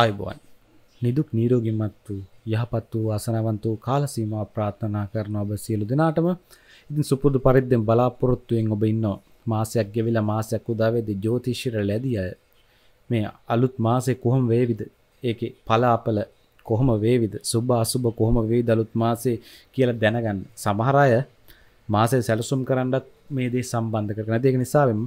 ආයුබෝවන් නිදුක් නීරෝගිමත් වූ යහපත් වූ අසනවන්ත වූ කාලසීම ප්‍රාථනා කරන ඔබ සියලු දෙනාටම ඉතින් සුපුදු පරිද්දෙන් බලාපොරොත්තුවෙන් ඔබ ඉන්න මාසයක් ගෙවිලා මාසයක් උදාවේදී ජෝතිෂිර ලැබිය මේ අලුත් මාසේ කොහොම වේවිද ඒකේ පලාපල කොහොම වේවිද සුභ අසුභ කොහොම වේවිද අලුත් මාසේ කියලා දැනගන්න සමහර අය මාසේ සැලසුම් කරන්නත් මේ දේ සම්බන්ධ කරගෙන ඒක නිසාවෙම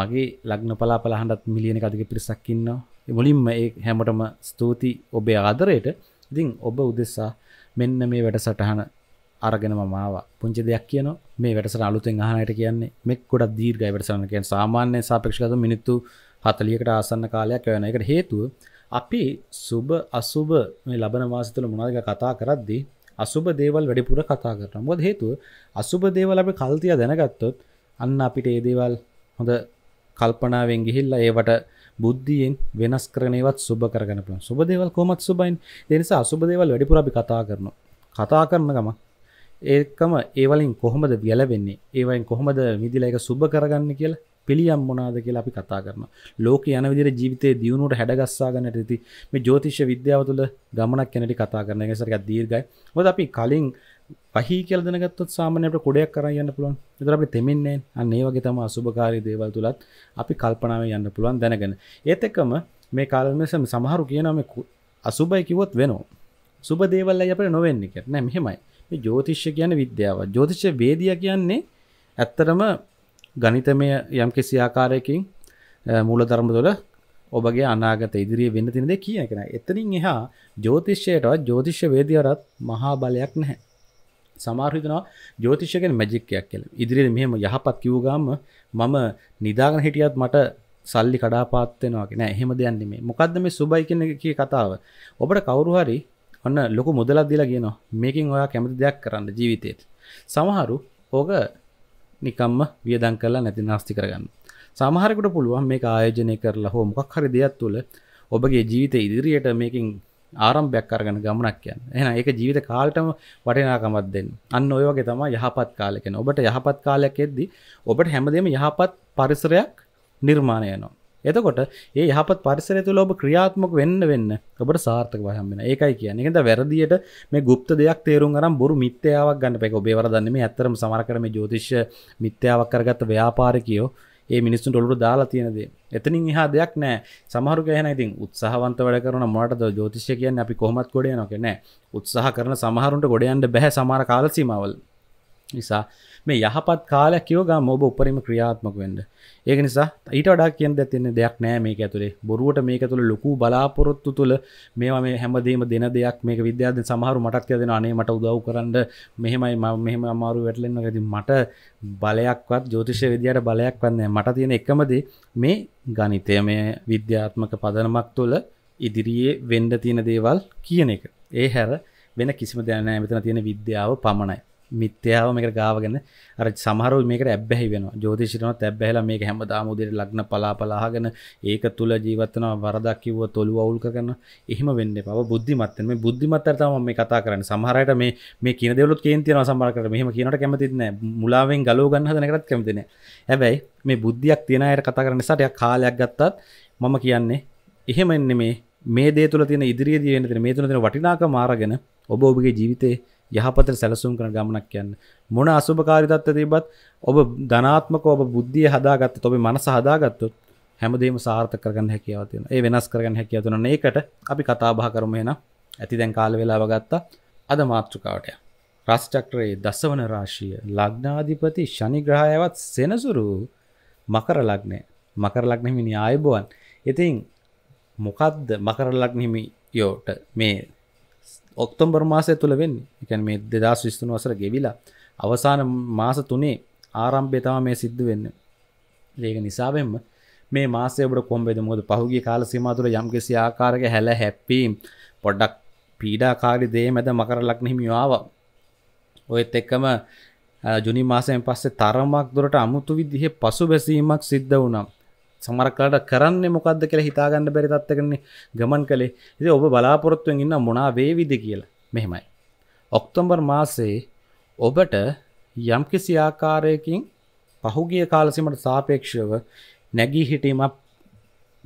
මගේ ලග්න පලාපල අහන්නත් මිලියන එකක පිරිසක් ඉන්නවා මුලින්ම ඒ හැමටම ස්තුති ඔබේ ආදරයට ඉතින් ඔබ උදෙස්සා මෙන්න මේ වැඩසටහන අරගෙනම මාව පුංචි දෙයක් කියන මේ වැටස අලුතෙන් අහනයට කියන්නේ මෙක් ගොඩක් දීර්ගයි වැඩසන කියෙන් සාමාන්‍ය සාපක්ෂකද මිනිත්තු හතලියකට ආසන්න කාලයක් යන එකට හේතුව අපි සුබ අසුබ මේ ලබන වාසිතුල මොනාදක කතා කරද්දි අසුබ දේවල් වැඩිපුර කතා කරන මොද හේතුව අසුබ දේවල් අපි කල්තිය දැනගත්තොත් අන්න අපිට ඒ දේවල් හොඳ කල්පනාවෙන් ගිහිල්ලා ඒවට බුද්ධියෙන් වෙනස් කරනේවත් සුබ කරගන්න පුළුවන්. සුබ දේවල් කොහොමත් සුබයින්. ඒ නිසා අසුබ දේවල් වැඩිපුර අපි කතා කරනවා. කතා කරන ගම ඒකම ඒ වලින් කොහොමද ගැලවෙන්නේ? ඒ වයින් කොහොමද මිදිලා ඒක සුබ කරගන්නේ කියලා පිළියම් මොනාද කියලා අපි කතා කරනවා. ලෝකේ යන විදිහට ජීවිතේ දියුණුවට හැඩගස්සා ගන්නට ඉති මේ ජ්‍යොතිෂ විද්‍යාව තුළ ගමනක් යනටි කතා කරන එක සරයක් දීර්ඝයි. මොකද අපි කලින් පහි කියලදනගත් සාමනයට කොඩයක් කර යන්න පුළුවන් විතර අපි තෙමෙන්නේ අන්නේ වගේ තම අසුභකාරී දේවල් තුලත් අපි කල්පනාව යන්න පුළුවන් දැනගෙන ඒත් එක්කම මේ කාලමසම සමහරු කියනම අසුබයි කිවොත් වෙනවා සුබ දේවල් අපට නොවෙන්නේ කිය නෑ මෙහෙමයි මේ ජෝතිශ්‍ය කියන විද්‍යාව ජෝතිෂ්‍ය වේදිය කියන්නේ ඇත්තටම ගණිතමය යම් කිසි ආකාරයකින් මූල ධර්ම තුළ ඔබගේ අනාගත ඉදිරිය වෙන්න තිනද කියන කෙන එතනින් එහා ජෝතිශ්‍යයටත් ජෝතිශ්‍ය වේදියටත් මහා බලයක් නැහැ සමාර්හිතනවා ජෝතිෂකෙන් මැජික්කයක් කියල ඉදිරියට මෙහෙම යහපත් කිව්ගාම මම නිදාගන හිටියත් මට සල්ලි කඩාපාත්වෙනවාගෙන එහෙම දෙයන්නේ මේ මොකක්ද මේ සුබයි කියන කිය කතාව ඔබට කවරු හරි ඔන්න ලොකු මුදලක් දිලා කියනවා මේකින් ඔයා කැමති දෙයක් කරන්න ජීවිතයට සමහරු ඕක නිකම්ම වියදන් කරලා නැති නාස්ති කරගන්න සමහරකට පුළුවන් මේ ආයෝජනය කරලා හෝ මොකක් හරි දෙයක් තුළ ඔබගේ ජීවිත ඉදිරියට මේකින් ආරම්භයක් අරගෙන ගමනක් යන්න. එහෙනම් ඒක ජීවිත කාලෙටම වටිනාකමක් දෙන්න. අන්න ඔය වගේ තමයි යහපත් කාලය කියන්නේ. ඔබට යහපත් කාලයක් එද්දී ඔබට හැමදේම යහපත් පරිසරයක් නිර්මාණය වෙනවා. එතකොට ඒ යහපත් පරිසරය තුළ ඔබ ක්‍රියාත්මක වෙන්න වෙන්න ඔබට සාර්ථකව හම් වෙනවා. ඒකයි කියන්නේ. ඒකෙන්ද වැරදියට මේ গুপ্ত දෙයක් තේරුම් අරන් බොරු මිත්‍යාවක් ගන්න බෑ. ඔබේ වරදන්නේ මේ ඇත්තරම සමහර කර මේ ජ්‍යොතිෂ මිත්‍යාවක් කරගත්ත ව්‍යාපාරිකයෝ ඒ මිනිස්සු ොලු දාලා තියනද එතනින් හා දෙයක් නෑ සමහරු ගැනති උත්සාහන්ත වැඩ කරන මට ජෝතිෂය කියන්න අපි කොහොමත් ගොඩ නොකනෑ උත්සාහ කරන සමහරුන්ට ගොඩයන්ට බැහ සමර කාලසීමවල් නිසා මේ යහපත් කාලයක් කිවගම් ඔබ උපරිම ක්‍රියාත්මක වෙන්ඩ ඒක නිසා ඊට වඩා කියන්න ඇතින්න දෙයක් නෑ මේක ඇතුළේ බොරුවට මේක තුළ ලොකු බලාපොරොත්තු තුළ මේවා මේ හැමදීම දෙන දෙයක් මේක විද්‍යාද සමහරු මටත් දෙෙන අනේ මට උදව් කරන්න මෙහෙමයි මෙහෙම අමාරු වැටලෙන්න ඇති මට බලයක්වත් ජෝතිෂ විද්‍යාට බලයක් වන්නේ මට තියෙන එකමද මේ ගනිතය මේ විද්‍යාත්මක පදනමක් තුළ ඉදිරියේ වෙන්ඩ තියෙන දේවල් කියන එක ඒ හැර වෙන කිසිම දැනෑ මෙතන තියෙන විද්‍යාව පමණයි මිත්‍යාව මේක ගාවගෙන අර සමහරු මේකට ඇබ්බැහි වෙනවා ජෝතිෂිකනොත් ඇබ්බැහිලා මේක හැමදාම උදේට ලග්න පලාපල අහගෙන ඒක තුල ජීවත් වෙනවා වරදක් කිව්ව තොලු අවුල් කරනවා එහෙම වෙන්න එපා බුද්ධිමත් වෙන්න මේ බුද්ධිමත් අර තමයි මම මේ කතා කරන්නේ සමහර අයට මේ මේ කියන දේවලුත් කේන් තියනවා සමහර කරට මෙහෙම කියනකට කැමතිත් නැහැ මුලාවෙන් ගලව ගන්න හදන එකටත් කැමති නැහැ හැබැයි මේ බුද්ධියක් තියන අයට කතා කරන්න නිසා ටිකක් කාලයක් ගත්තත් මම කියන්නේ එහෙම එන්නේ මේ මේ දේ තුළ තියෙන ඉදිරියේදී වෙන්න තියෙන මේ තුළ තියෙන වටිනාකම ආරගෙන ඔබ ඔබගේ ජීවිතේ යහපත සැලසුම් කරන ගමනක් යන්න මොන අසුභකාරිතත්ව තිබත් ඔබ ධනාත්මක ඔබ බුද්ධිය හදාගත්ත ඔබේ මනස හදාගත්තොත් හැමදේම සාර්ථක කරගන්න හැකියාව තියෙනවා. ඒ වෙනස් කරගන්න හැකියාව තියෙනවා. මේකට අපි කතා බහ කරමු එහෙනම්. ඇති දැන් කාල වේලාව ගත්තා. අද මාතෘකාවට යන්න. රාශි චක්‍රයේ දසවන රාශිය ලග්නාධිපති ශනි ග්‍රහයවත් සෙනසුරු මකර ලග්නය. මකර ලග්න හිමිනි ආයුබෝවන්. ඉතින් මොකද්ද මකර ලග්න හිමියෝට මේ ඔක්තොම්බර් මාසය තුළ වෙන්න එකන් මේ දෙදස් විස්තුන වසර ගෙවිලා අවසාන මාස තුනේ ආරම්භය තම මේ සිද්ධ වෙන්න ඒක නිසාවෙන්ම මේ මාසයකට කොම්බෙද මුොද පහුගේ කාල සීමතුර යම්කිසි ආකාරක හැල හැප්පීම් පොඩ්ඩක් පීඩාකාරි දේ මැද මකර ලක්නහිමිවාවා ඔයත් එක්කම ජුනි මාසයෙන් පස්සේ තරමක් දුරට අමුතු විදිහ පසු බැසීමක් සිද්ධ වනම් සමරක්ලාට කරන්න මොකක්ද කියලා හිතාගන්න බැරි තත්වකන්නේ ගමන් කළේ ඉති ඔබ බලාපොරොත්තුවෙන් ඉන්න මොනා වේවිද කියලා මෙහෙමයි. ඔක්තොම්බර් මාසේ ඔබට යම්කිසි ආකාරයකින් පහුගිය කාලසිමට සාපේක්ෂව නැගී හිටීමක්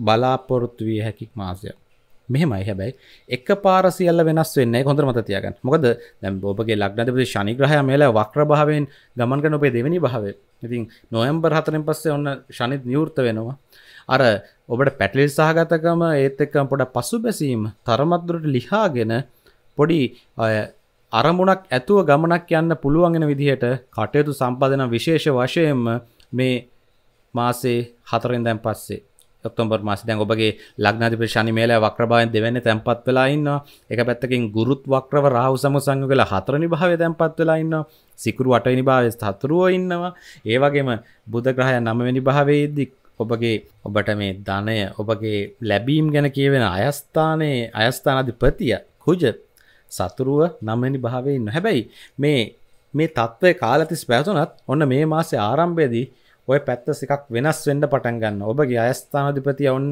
බලාපොරොත්තු විය හැකි මාසයක්. මෙහෙමයි හැබැයි එක පාර සියල්ල වෙනස් වෙන්නේ හොඳ මත තියාගන්න. මොකද දැන් ඔබගේ ලග්නාධිපති ශනි ග්‍රහයා මේලා වක්‍ර භාවයෙන් ගමන් කරන ඔබේ දෙවෙනි භාවයේ ඉතින් නොයම්බර් හතරෙන් පස්සේ ඔන්න ශනිත් නිවෘත වෙනවා අර ඔබට පැටලිල් සහගතකම ඒත් එක්කම් පොඩ පසු බැසීම තරමත්දුරට ලිහාගෙන පොඩි අරමුණක් ඇතුව ගමනක් යන්න පුළුවන්ගෙන විදිහට කටයුතු සම්පාදන විශේෂ වශයෙන්ම මේ මාසේ හතරෙන් දැන් පස්සේ ඔක්තොම්බර් මාස දැන් ඔබගේ ලග්නාධිපති ශනි මේලය වක්‍රභාවයෙන් දෙවෙනි තැන්පත් වෙලා ඉන්නවා. එක පැත්තකින් ගුරුත් වක්‍රව රාහු සම සංයෝග වෙලා හතරවෙනි භාවයේ තැන්පත් වෙලා ඉන්නවා. සිකුරු අටවෙනි භාවයේ සතුරුවෝ ඉන්නවා. ඒ වගේම බුධ ග්‍රහය නවවෙනි භාවයේදී ඔබගේ ඔබට මේ ධනය ඔබගේ ලැබීම් ගැන කියවෙන අයස්ථානයේ අයස්ථානධිපතිය කුජ සතුරුව නම්වැනි භාවයෙන් නොහැබැයි මේ මේ තත්ත්වය කාලතිස් පැතුනත් ඔන්න මේ මාසේ ආරම්භයේදී ඔය පැත්ත සිකක් වෙනස් වෙන්න පටන් ගන්න ඔබගේ අයස්ථානධිපති ඔන්න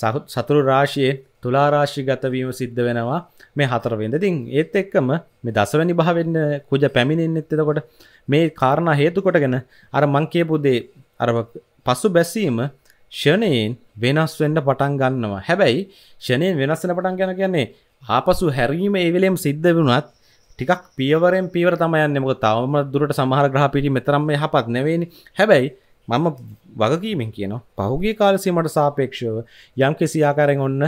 සහුත් සතුරු රාශියෙන් තුලාරාශි ගතවීම සිද්ධ වෙනවා මේ හතරවෙන්ද තින් ඒත් එක්කම මේ දසවැනි භාවෙන්න කුජ පැමිණෙන් එත්තකොට මේ කාරණ හේතු කොටගෙන අර මංකේපුදේ අර පසු බැසීම ෂණයෙන් වෙනස් වෙන්න පටන් ගන්නවා හැබැයි ෂණයෙන් වෙනස්සෙන පටන් ගැන කියන්නේ ආපසු හැරීම ඒවෙලෙම් සිද්ධ වුණත් ටිකක් පියවරෙන් පීවර තමයන්න මොක තවම දුරට සමහර ග්‍රහ පිටි මෙතරම් මේ හපත් නැවෙනි හැබැයි මම වගකීමෙන් කියනවා පහුගේ කාලසීමට සාපේක්ෂව යම් කිසි ආකාරයෙන් ඔන්න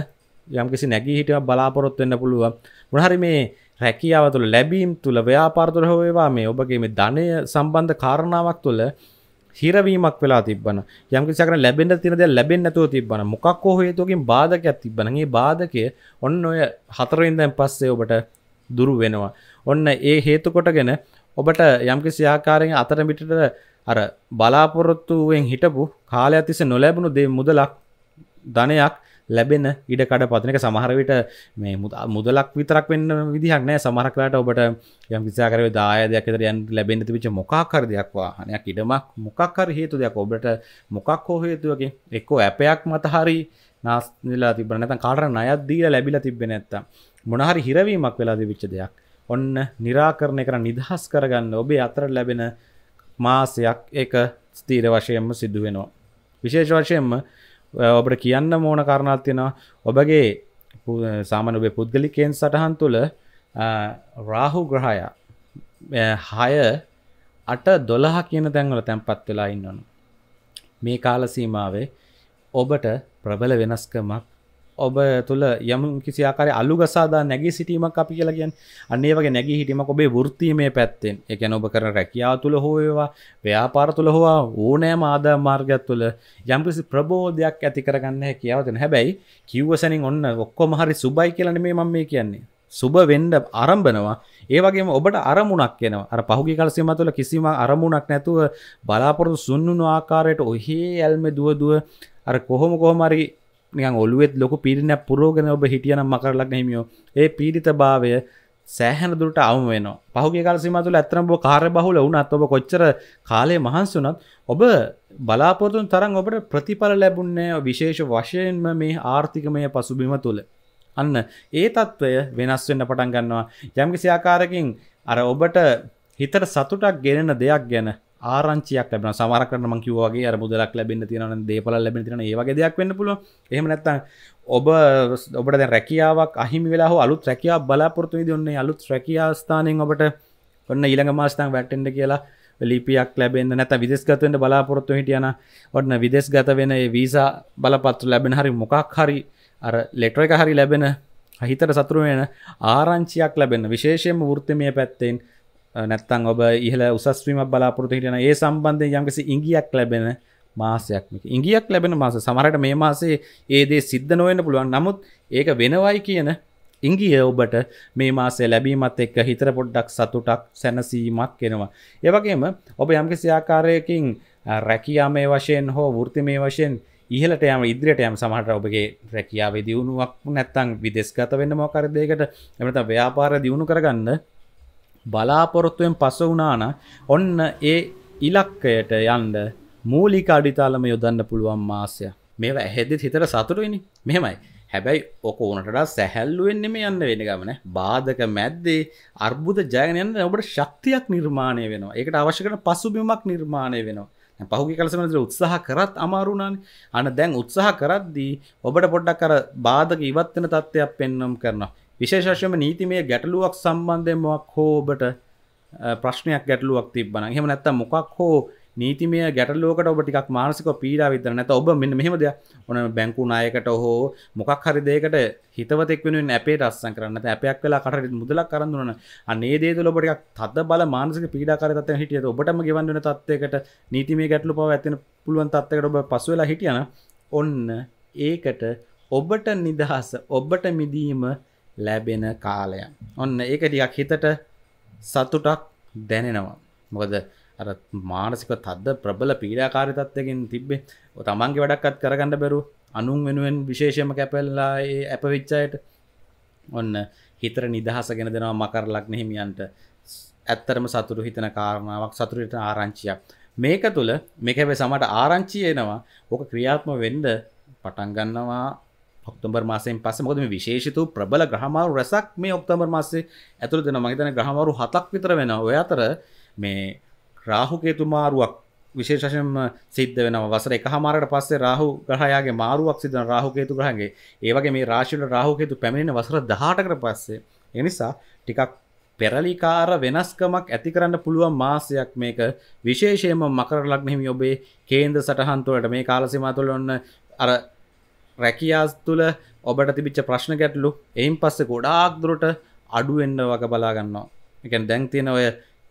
යම් කිසි නැගී හිටීමක් බලාපොරොත්තු වෙන්න පුළුවන්. මොනහරි මේ රැකියාව තුළ ලැබීම් තුළ ව්‍යාපාර තුළ හෝ වේවා මේ ඔබගේ මේ ධනය සම්බන්ධ කාරණාවක් තුළ හිරවීමක් වෙලා තිබ්බන යම් කිසි ආකාරයෙන් ලැබෙන්න තියෙන දේ ලැබෙන්නේ නැතුව තිබ්බන මොකක් හෝ හේතුවකින් බාධකයක් තිබ්බන. මේ බාධකය ඔන්න ඔය හතරවෙනින් දැන් පස්සේ ඔබට දුරු වෙනවා. ඔන්න ඒ හේතු කොටගෙන ඔබට යම් කිසි ආකාරයෙන් අතර පිටට අර බලාපොරොත්තුවෙන් හිටපු කාලය තිස්ස නොලැබුණු දේ මුදලක් ධනයක් ලැබෙන ඉඩ කඩ පතන එක සමහරවිට මේ මුදලක් විතරක් වෙන්න විදිහක් නෑ සමහරකලාට ඔබට යම් විසාකරව දායදයක් එතර යන් ලැබෙන තිබිච්ච මොකක්කර දෙයක් වාහනයක් ඉඩමක් මොකක්කර හේතු දෙයක් ඔබට මොකක් හෝ හේතුවකින් එක්කෝ ඇපයක් මතහරි නාස්ලා තිබන නැතන් කාටර නයත් දීලා ලැබිලා තිබෙන නැත්තම් මොනහරි හිරවීමක් වෙලා තිබිච්ච දෙයක් ඔන්න නිරාකරණය කර නිදහස් කරගන්න ඔබේ අතර ලැබෙන මාසයක් එක ස්තීර වශයෙන්ම සිදුවෙනවා. විශේෂ වශයෙන්ම ඔබට කියන්න මෝන කරණත් තියෙනවා ඔබගේ සාමන ඔබේ පුද්ගලිකයෙන් සටහන් තුළ රාහු ග්‍රහය හය අට දොළහ කියන තැන්වල තැන්පත් වෙලා ඉන්නනු. මේ කාල සීමාවේ ඔබට ප්‍රබල වෙනස්කමක් ඔබ තුළ යම කිසිකාර අලුගසාදා නැගී සිටීමක් අපි කියලා කියන් අන්නේ වගේ නැගී හිටීමක් ඔබේ වෘත්තීමේ පැත්තෙන් එකැන ඔබ කර රැකියාව තුළ හෝයවා ව්‍යාපාර තුළ හෝවා ඕනෑම ආදා මාර්ගයක් තුළ යම්කිසි ප්‍රබෝධයක් ඇති කරගන්න කියාවතන හැබැයි කිව්වසනින් ඔන්න ඔක්කො මහරි සුබයි කියලන මේ මම මේ කියන්නේ සුබ වෙන්ඩ අරම්භනවා ඒවගේම ඔබට අරමුණක් එනවා අර පහුගි කලසිම තුළ කිසිම අරමුණක් නැතුව බලාපොරොතු සුන්නුණු ආකාරයට ඔහේ ඇල්ම දුවදුව අර කොහොම කොහොමරි නිකන් ඔලුවෙත් ලොකු පිරිනැ පුරෝගෙන ඔබ හිටියන මකරලක් හිමියෝ ඒ පීඩිත භාවය සෑහන දුරට අවම වෙන පහුගේ කාල සිමතුල ඇතරම් බෝ කාර බහුල වුණත් ඔබ කොච්චර කාලේ මහන්සුනත් ඔබ බලාපොරතුන් තරම් ඔබට ප්‍රතිඵල ලැබුන්නේ විශේෂ වශයෙන්ම මේ ආර්ථිකමය පසුබිම තුළ අන්න ඒ තත්ත්වය වෙනස් වෙන්න පටන් ගන්නවා යම්කිසි ආකාරකින් අර ඔබට හිතට සතුටක් ගෙනෙන දෙයක් ගැන ආරංචියක් ලැබෙන සමරකට මං කිව්වාගේ අර මුදලක් ලැබෙන්න තියෙන දේපල ලැබෙන තියෙන ඒ වගේ දෙයක් වෙන්න පුළුවන් එහෙම නැත්නම් ඔබ ඔබට දැන් රැකියාවක් අහිමි වෙලා හෝ අලුත් රැකියාවක් බලාපොරොත්තු වෙදී ඔන්නේ අලුත් රැකියා ස්ථානයෙන් ඔබට ඔන්න ඊළඟ මාසෙන් වැටෙන්න කියලා ලිපියක් ලැබෙන්න නැත විදෙස්ගත වෙන්න බලාපොරොත්තු හිටියන ඔන්න විදෙස්ගත වෙන ඒ වීසා බලපත්‍ර ලැබෙන හරි මොකක් හරි අර ලෙටර එක හරි ලැබෙන හිතට සතුරු වෙන ආරංචියක් ලැබෙන විශේෂයෙන්ම වෘත්තිමය පැත්තෙන් නැත්තං ඔබ ඉහල උසස්වීමක් බලාපොරතු හිටන ඒ සම්බන්ධය යම්කිසි ඉංගියක් ලැබෙන මාසයක්ම ඉංගියක් ලැබෙන මාස සමරට මේ මාසේ ඒදේ සිද්ධ නොවෙන්න පුළුවන් නමුත් ඒක වෙනවයි කියන ඉංගිය ඔබට මේ මාසේ ලැබීමත් එක්ක හිතර පොඩ්ඩක් සතුටක් සැනසීමක් කෙනවා. ඒවගේම ඔබ යම්කිසි ආකාරයකින් රැකියා මේ වශයෙන් හෝ වෘති මේ වශයෙන් ඉහලට යම ඉදිරියට යම් සමහට ඔබගේ රැකියාවේ දියුණුවක් නැත්තං විදෙස්ගත වෙන්න මොකරදයකට එමත ව්‍යාපාර දියුණු කරගන්න බලාපොරොත්තුවෙන් පස වුණාන ඔන්න ඒ ඉලක්කයට යන්ඩ මූලික අඩිතාලම යොදන්න පුළුවන් මාසය මේ ඇහෙදෙ හිතර සතුරුවනි මෙහෙමයි හැබැයි ඕක ඕනට සැහැල්ලුවෙන්නෙම යන්න වෙන ගමන බාධක මැද්දේ අර්බුද ජයනයන්න ඔබට ශක්තියක් නිර්මාණය වෙනවා එකට අවශ්‍යකට පසුබිමක් නිර්මාණය වෙනවා පහුගි කලසමද උත්සාහ කරත් අමාරුණන් අන දැන් උත්සාහ කරද්දී ඔබට පොඩ්ඩක් කර බාධක ඉවත්වන තත්ත්වයක් පෙන්නම් කරනවා විශේෂම නීතිමය ගැටලුවක් සම්බන්ධයෙන් මොක් හෝබට ප්‍රශ්නයක් ගැටලුවක් තිබන හෙම නැත්ත මොකක් හෝ නීතිමය ගැටලෝකට ඔබ ටිකක් මානසික පීඩා විතර නැත ඔබ මෙන්න මෙහෙමද ඕන බැංකු නායකට හෝ මොකක් හරි දෙයකට හිතවතෙක් වෙනුවෙන් අපේ රස්සන් කරන්න අපයක් වෙලා කට මුදලක් කරන්නුන අනේ දේද ඔබට තද බල මානසික පීඩාකාරතත් හිටියද ඔබටම ගෙවන්වන තත්වයකට නීතිමය ගැටලු පව ඇතින පුළුවන් තත්වකට ඔබ පසුවෙලා හිටියන ඔන්න ඒකට ඔබට නිදහස ඔබට මිදීම ලැබෙන කාලය ඔන්න ඒක ටිකක් හිතට සතුටක් දැනෙනවා මොකද අර මානසික තද්ද ප්‍රබල පීඩාකාරි තත්වකින් තිබ්බේ තමන්ගේ වැඩක්ත් කරගන්න බැරු අනුන් වෙනුවෙන් විශේෂම කැපෙල්ලා ඇප විච්චායට ඔන්න හිතර නිදහස ගෙන දෙෙනවා මකර ලක්න හිමියන්ට ඇත්තරම සතුරු හිතන කාරණාවක් සතුරට ආරංචියක් මේක තුළ මේකැබේ සමට ආරංචි එනවා ඕක ක්‍රියාත්ම වෙන්ඩ පටන්ගන්නවා ඔක්තොබර් මාසයෙන් පස්ස මොද මේ විශේෂිතු ප්‍රබල ග්‍රහමාරු රැසක් මේ ඔක්තොබර් මාසේ ඇතුළ දෙන මහිතන ග්‍රහමාරු හතක් විතර වෙන ඔය අතර මේ රාහුකේතු මාරුවක් විශේෂශම සිද්ධ වෙන වසර එකහමාරට පස්සේ රාහු ග්‍රහයාගේ මාරුවක් සිදන රාහුකේතු ග්‍රහගේ ඒවගේ මේ රාශිල රාහුකේතු පැමිණෙන වසර දහටකට පස්සේ එනිසා ටිකක් පෙරලිකාර වෙනස්කමක් ඇති කරන්න පුළුවන් මාසයක් මේක විශේෂයම මකර ලක්නෙහිමි ඔබේ කේන්ද සටහන්තුවලට මේ කාලසිමතුල ඔන්න අර රැකියාස් තුළ ඔබට තිබිච්ච ප්‍රශ්න ගැටලු එයින් පස්සේ ගොඩාක් දුරට අඩුවෙන්න වග බලාගන්නවා එකන් දැන් තියෙන ඔය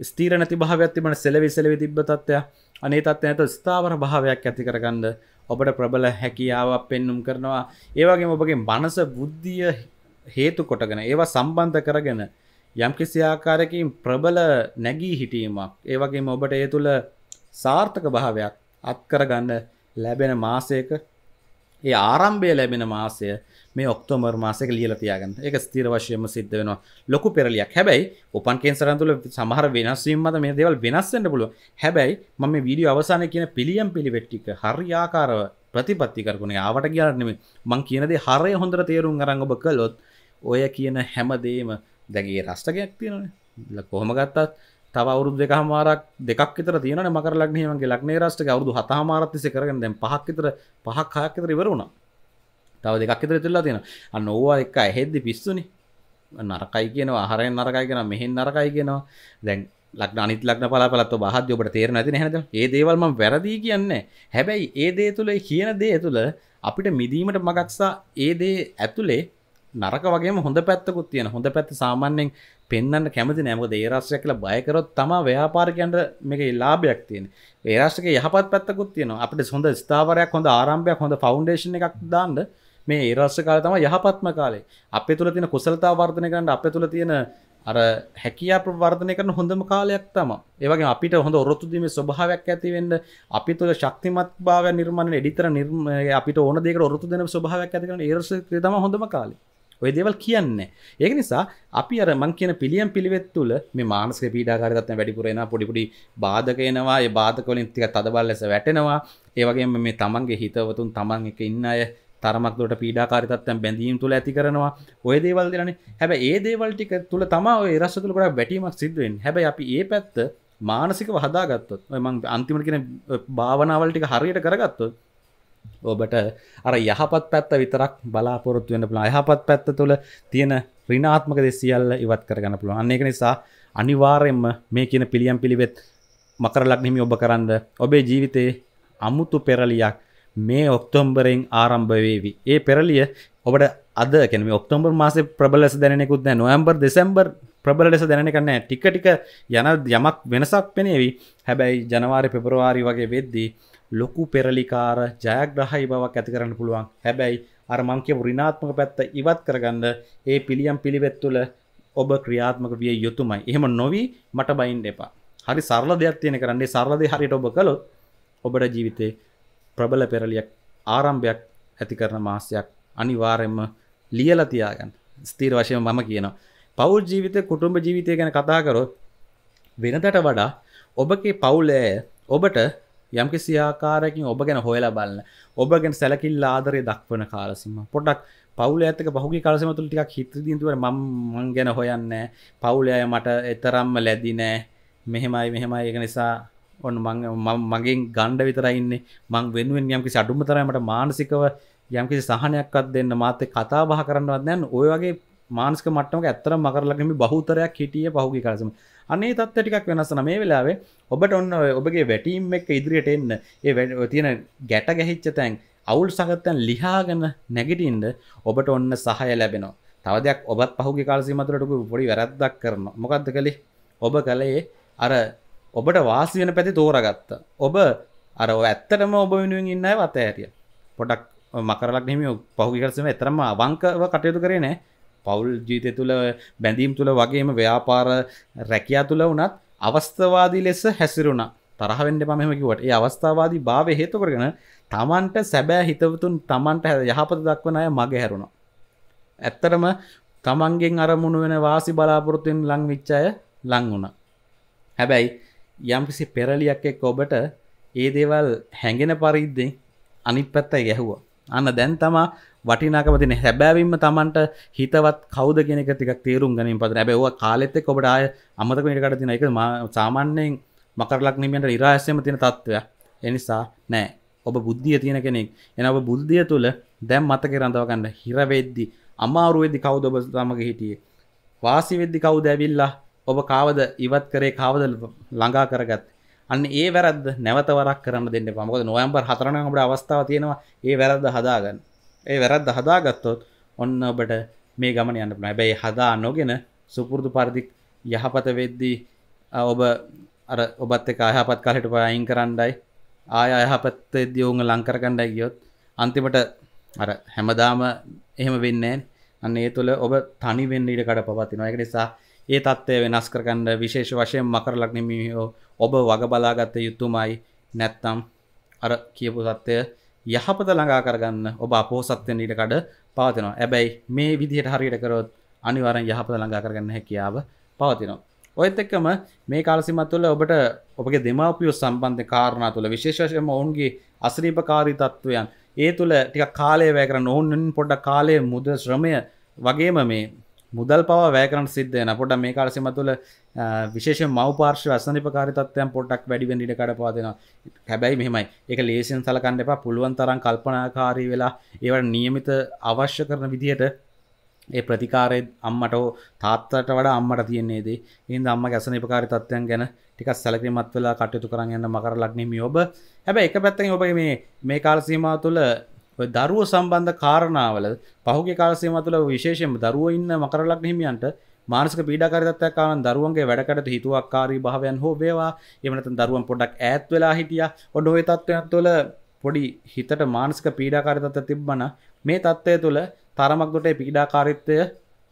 ස්තීර නැති භාවයක් තිබන සෙලවි සෙලවි තිබ්බ තත්ත්වයක් අනේ තත්ත්වය ඇත ස්ථාවර භාවයක් ඇති කරගන්න ඔබට ප්‍රබල හැකියාවක් පෙන්නුම් කරනවා ඒවගේ ඔබගේ මනස බුද්ධිය හේතු කොටගෙන ඒවා සම්බන්ධ කරගෙන යම් කිසි ආකාරයකින් ප්‍රබල නැගී හිටීමක් ඒවගේම ඔබට ඒ තුළ සාර්ථක භාවයක් අත්කරගන්න ලැබෙන මාසයක ඒ ආරම්භය ලැබෙන මාසය මේ ඔක්තෝමර් මාසක ලියල තියාගන්න එක ස්තීර වශයම සිද්ධ වෙනවා ලොකු පෙරලියක් හැබැයි ඔපන් කේන්සරන්තුල සමහර වෙනස්වීමද මේ දේවල් වෙනස්සෙන්ට පුළුව හැබැයි මම වීඩියෝ අවසාන කියන පිළියම් පිළිවෙට්ටික හරියාකාරව ප්‍රතිපත්ති කරගුණේ ආවට කියලනෙම මං කියනද හරය හොඳර තේරුම් අරඟ බකලොත් ඔය කියන හැමදේම දැගේ රස්ටකයක් තියෙනන කොහොම ගත්තත් තව අවුරුදු දෙක හමාරක් දෙකක් විතර තියෙන මකර ලක්නීමගේ ලක්නේ රාෂ්ට අවුදු හතාමාරත්තිස කරගෙන දැන් පහක් විතර පහක් හයක් විතර ඉවර වුණා තව දෙකක් විතර ඉතිරලා තියෙන අන්න ඕවා එක ඇහෙද්දි පිස්සුනි නරකයි කියනවා ආහාරයෙන් නරකයි කියනවා මෙහෙන් නරකයි කියනවා දැන් ලක්න අනිත් ලක්න පලාපලත් බහද ඔබට තේරෙන ඇති හැද ඒ දේවල්ම වැරදිී කියන්නේ හැබැයි ඒ දේ තුළ කියන දේ තුළ අපිට මිදීමට මගක්සා ඒ දේ ඇතුළේ නරක වගේ හොඳ පැත්තකුත් තියෙන හොඳ පැත්ත සාමාන්‍යෙන් පෙන්න්න කැමති නෑමක දේරශ්‍රය කියල බයකරොත් තම ව්‍යාපාරිකයන්ට මේක ලාභයක් තියෙන ඒරශ්ක යහපත් පැත්තකුත් තියෙන අපට හොඳ ස්ථාවරයක් හොඳ ආරම්භයක් හොඳ ෆෞන්ඩේෂන එකක් දාන්න මේ ඒරශ්‍ය කාල තම යහපත්ම කාලේ අප තුළ තියෙන කුසලතා වර්ධනය කරන්න අප තුළ තියෙන අර හැකියා ප්‍රවර්ධනය කරන හොඳම කාලයක් තම ඒවගේ අපිට හොඳ ඔරොත්තුදීම ස්වභාවයක් ඇතිවෙන්න අපි තුළ ශක්තිමත් භාව නිර්මාණ එඩිතර නිර්ම අපිට ඕන දෙක ඔරොතු දෙන ස්වභාවයක් ඇතිකන ඒරස තම හොඳම කාලේ ඔය දෙවල් කියන්න ඒක නිසා අපි අර මං කියන පිළියම් පිළිවෙත් තුළ මේ මානසික පීඩාකාරකත්වය වැඩිපුර එනවා පොඩි පොඩි බාධක එනවා ඒ බාධක වලින් ටිකක් තදබල ලෙස වැටෙනවා ඒ වගේම මේ තමන්ගේ හිතවතුන් තමන් එක ඉන්න අය තරමක්ලොට පීඩාකාරිතත්තැන් බැඳීම් තුළ ඇති කරනවා ඔය දේවල් දෙරන හැබ ඒ දේවල්ටික තුළ තම රස්සතුළකට බැටීමක් සිදුවෙන් හැබ අපි ඒ පැත්ත මානසික වහදාගත්තොත් මං අන්තිමට කියෙන භාවනාවල්ටික හරියට කරගත්තොත් ඔබට අර යහපත් පැත්ත විතරක් බලාපොරොත්තු වෙන පුළුවන් යහපත් පැත්ත තුළ තියෙන ඍණාත්මක දේ සියල්ල ඉවත් කරගන්න පුළුවන් අන්න ඒක නිසා අනිවාර්යයෙන්ම මේ කියන පිළියම් පිළිවෙත් මකර ලග්න හිමි ඔබ කරන්න ඔබේ ජීවිතයේ අමුතු පෙරලියක් මේ ඔක්තෝම්බරෙන් ආරම්භ වේවි ඒ පෙරලිය ඔබට අද කැන ඔක්තෝම්බර් මාසේ ප්‍රබලස දැනෙකුත් නෑ නොවම්බර් දෙසම්බර් ප්‍රබල ලෙස දැනෙන කන්නෑ ටික ටික යන යමක් වෙනසක් පෙනේවි හැබැයි ජනවාරි පෙබරවාරි වගේ වෙද්දී ලොකු පෙරලිකාර ජයග්‍රහහි බවක් ඇති කරන්න පුළුවන් හැබැයි අර මංකව රිනාත්මක පැත්ත ඉවත් කරගන්න ඒ පිළියම් පිළිවෙත් තුළ ඔබ ක්‍රියාත්මක විය යුතුමයි එහෙම නොවී මට බයින් එපා හරි සරල දෙයක් තියෙන කරන්නේ සරලද හරිට ඔබ කළොත් ඔබට ජීවිතේ ප්‍රබල පෙරලියක් ආරම්භයක් ඇති කරන මාසයක් අනිවාරෙන්ම ලියල තියාගන්න ස්තීර වශයෙන් මම කියනවා පවුල් ජීවිතය කුටුම්ඹ ජීවිතය ගැන කතා කරොත් වෙනතට වඩා ඔබගේ පවුලෑය ඔබට යම් කිසි ආකාරයකින් ඔබ ගැන හොයලා බලන්න ඔබ ගැන සැලකිල්ලා ආදරය දක්වන කාලසීම පොඩක් පවුල ඇත්තක පහුගේ කාලසීම තුළ ටිකක් හිතදින්දුවර මම මං ගැන හොයන්නේ පවුල අය මට එතරම්ම ලැබි නෑ මෙහෙමයි මෙහෙමයි ඒක නිසා ඔන්න මං මගෙන් ගණ්ඩ විතරයි ඉන්නේ මං වෙනුවෙන් යම්කිසි අඩුම තරමට මානසිකව යම්කිසි සහනයක්වත් දෙන්න මාත් කතා බහ කරන්නවත් නැන් ඔය වගේ මානසික මට්ටමක ඇත්තටම මකරලගමි බහුතරයක් හිටියේ පහුගේ කාලසීම අන්නේ තත්ත ටිකක් වෙනස්සන මේ වෙලාවේ ඔබට ඔන්න ඔබගේ වැටීම් එක ඉදිරියට එන්න ඒ තියෙන ගැට ගැහිච්ච තැන් අවුල් සගත්තැන් ලිහාගන්න නැගිටින්ද ඔබට ඔන්න සහය ලැබෙනවා තවදයක් ඔබත් පහුගේ කාලසිීමතුරටක පොඩි වැරද්දක් කරන මොකක්ද කළේ ඔබ කළේ අර ඔබට වාසි වෙන පැති තෝරගත්ත ඔබ අර ඇත්තටම ඔබ වෙනුවෙන් ඉන්න වත ඇරිය පොඩක් මකරලක් නෙම පහුගිකරසම එතරම අවංකව කටයුතු කරේ නෑ පවුල් ජීතය තුළ බැඳීම් තුළ වගේම ව්‍යාපාර රැකයා තුළ වනත් අවස්ථවාදී ලෙස හැසිරුණ තරහවෙන්න පමකිවට ඒ අවස්ථාවාදී භාව හේතු කරගෙන තමන්ට සැබෑ හිතවතුන් තමන්ට හැ යහපත දක්වන අය මග හැරුණා. ඇත්තරම තමන්ගෙන් අරමුණු වෙන වාසි බලාපොරොත්තුෙන් ලං විච්චය ලං වුණ. හැබැයි යම්කිසි පෙරලියක් එක් ඔබට ඒ දේවල් හැඟෙන පරිද්දෙන් අනිත් පැත්තයි ගැහුවා. අන්න දැන් තමා වටිනාකම තින හැබැවින්ම තමන්ට හිතවත් කවද කෙනෙක තිකක් තේරුම් ගැනින් පද ැබව කාලෙත්තෙක් ඔබට ආය අමතක නිකට තින එක සාමාන්‍යයෙන් මකරලක් නිමට නිරාශයම තින තත්ත්වය එනිසා නෑ ඔබ බුද්ධිය තියෙන කෙනෙක් එන ඔබ බුද්ධිය තුළ දැම් මතක රඳවගන්න හිරවෙද්දි අමාරුවෙද්දි කවුද ඔබ තමග හිටියේ වාසිවෙද්දි කවුද ඇවිල්ලා ඔබ කාවද ඉවත් කරේ කාවද ළඟා කරගත් අන්න ඒ වැරද නැවතවරක් කරන්න දෙන්න පමක නොයම්බර් හතරනකට අවස්ථාව තියෙනවා ඒ වැරද හදාගන්න ඒ වැරද්ද හදාගත්තොත් ඔන්න ඔබට මේ ගමන යන්න පුළා හැබැයි හදා නොගෙන සුපුරුදු පරිදි යහපත වෙද්දී ඔබ අර ඔබත් එක්ක අයහපත් කාලයට අයින් කරන්නයි ආය අයහපත්තේදී ඔවුන් ලං කරගන්නයි ගියොත් අන්තිමට අර හැමදාම එහෙම වෙන්නේ අන්න ඒ තුළ ඔබ තනි වෙන්න ඉඩ කඩ පවතිනවා ඒක නිසා ඒ තත්ත්වය වෙනස් කරගන්න විශේෂ වශයෙන් මකර ලග්න මිනිහෝ ඔබ වග බලාගත යුතුමයි නැත්තම් අර කියපු තත්ත්වය යහපත ළඟා කරගන්න ඔබ අපෝසත්වෙන් ඊට කඩ පවතිනවා. හැබැයි මේ විදිහට හරියට කරොත් අනිවාර්යෙන් යහපත ළඟා කරගන්න හැකියාව පවතිනවා. ඔයත් එක්කම මේ කාලසිමත් තුළ ඔබට ඔබගේ දෙමාපියෝ සම්බන්ධ කාරණා තුළ විශේෂ වශයෙන්ම ඔවුන්ගේ අසනීපකාරී තත්ත්වයන් ඒ තුළ ටිකක් කාලය වැය කරන්න ඕන්ෙන් පොඩ්ඩක් කාලය මුද ශ්‍රමය වගේම මේ මුදල් පව වැෑකරන සිද්ධයන පොට මේ කාරසිම තුළ විශේෂ මවපාර්ශ වසනි පකාරිතත්වයන් පොටක් වැඩිවෙන් ඉඩ කඩ පාදෙන හැබැයි මෙමයි එක ලේසින් සලකන්න එපා පුළුවන් තරන් කල්පනාකාරී වෙලා ඒවට නියමිත අවශ්‍ය කරන විදිහයට ඒ ප්‍රතිකාරය අම්මට තාත්තට වඩ අම්මට තියන්නේද ඉන් අම්ම ගැසන පකාරි තත්වයන් ගැන ටික සැලකීමත් වෙලා කටයුතු කරන්න යන්න මකර ලක්නීම ඔබ හැබැ එක පැත්තෙන් ඔබගේ මේ මේ කාලසීමා තුළ දරුව සම්බන්ධ කාරණාවල පහුගේ කාලසීම තුළ විශේෂයෙන්ම දරුවෝ ඉන්න මකරලග්න හිමියන්ට මානසික පීඩාකාරීත්වයක් කාරණා දරුවන්ගේ වැඩකට හිතුවක්කාරී භාවයන් හෝ වේවා එහෙම නැත්නම් දරුවන් පොඩ්ඩක් ඈත් වෙලා හිටියා ඔන්න ඔය තත්ත්වයන් තුළ පොඩි හිතට මානසික පීඩාකාරීත්වයක් තිබ්බන මේ තත්ත්වය තුළ තරමක් දුරට පීඩාකාරීත්වය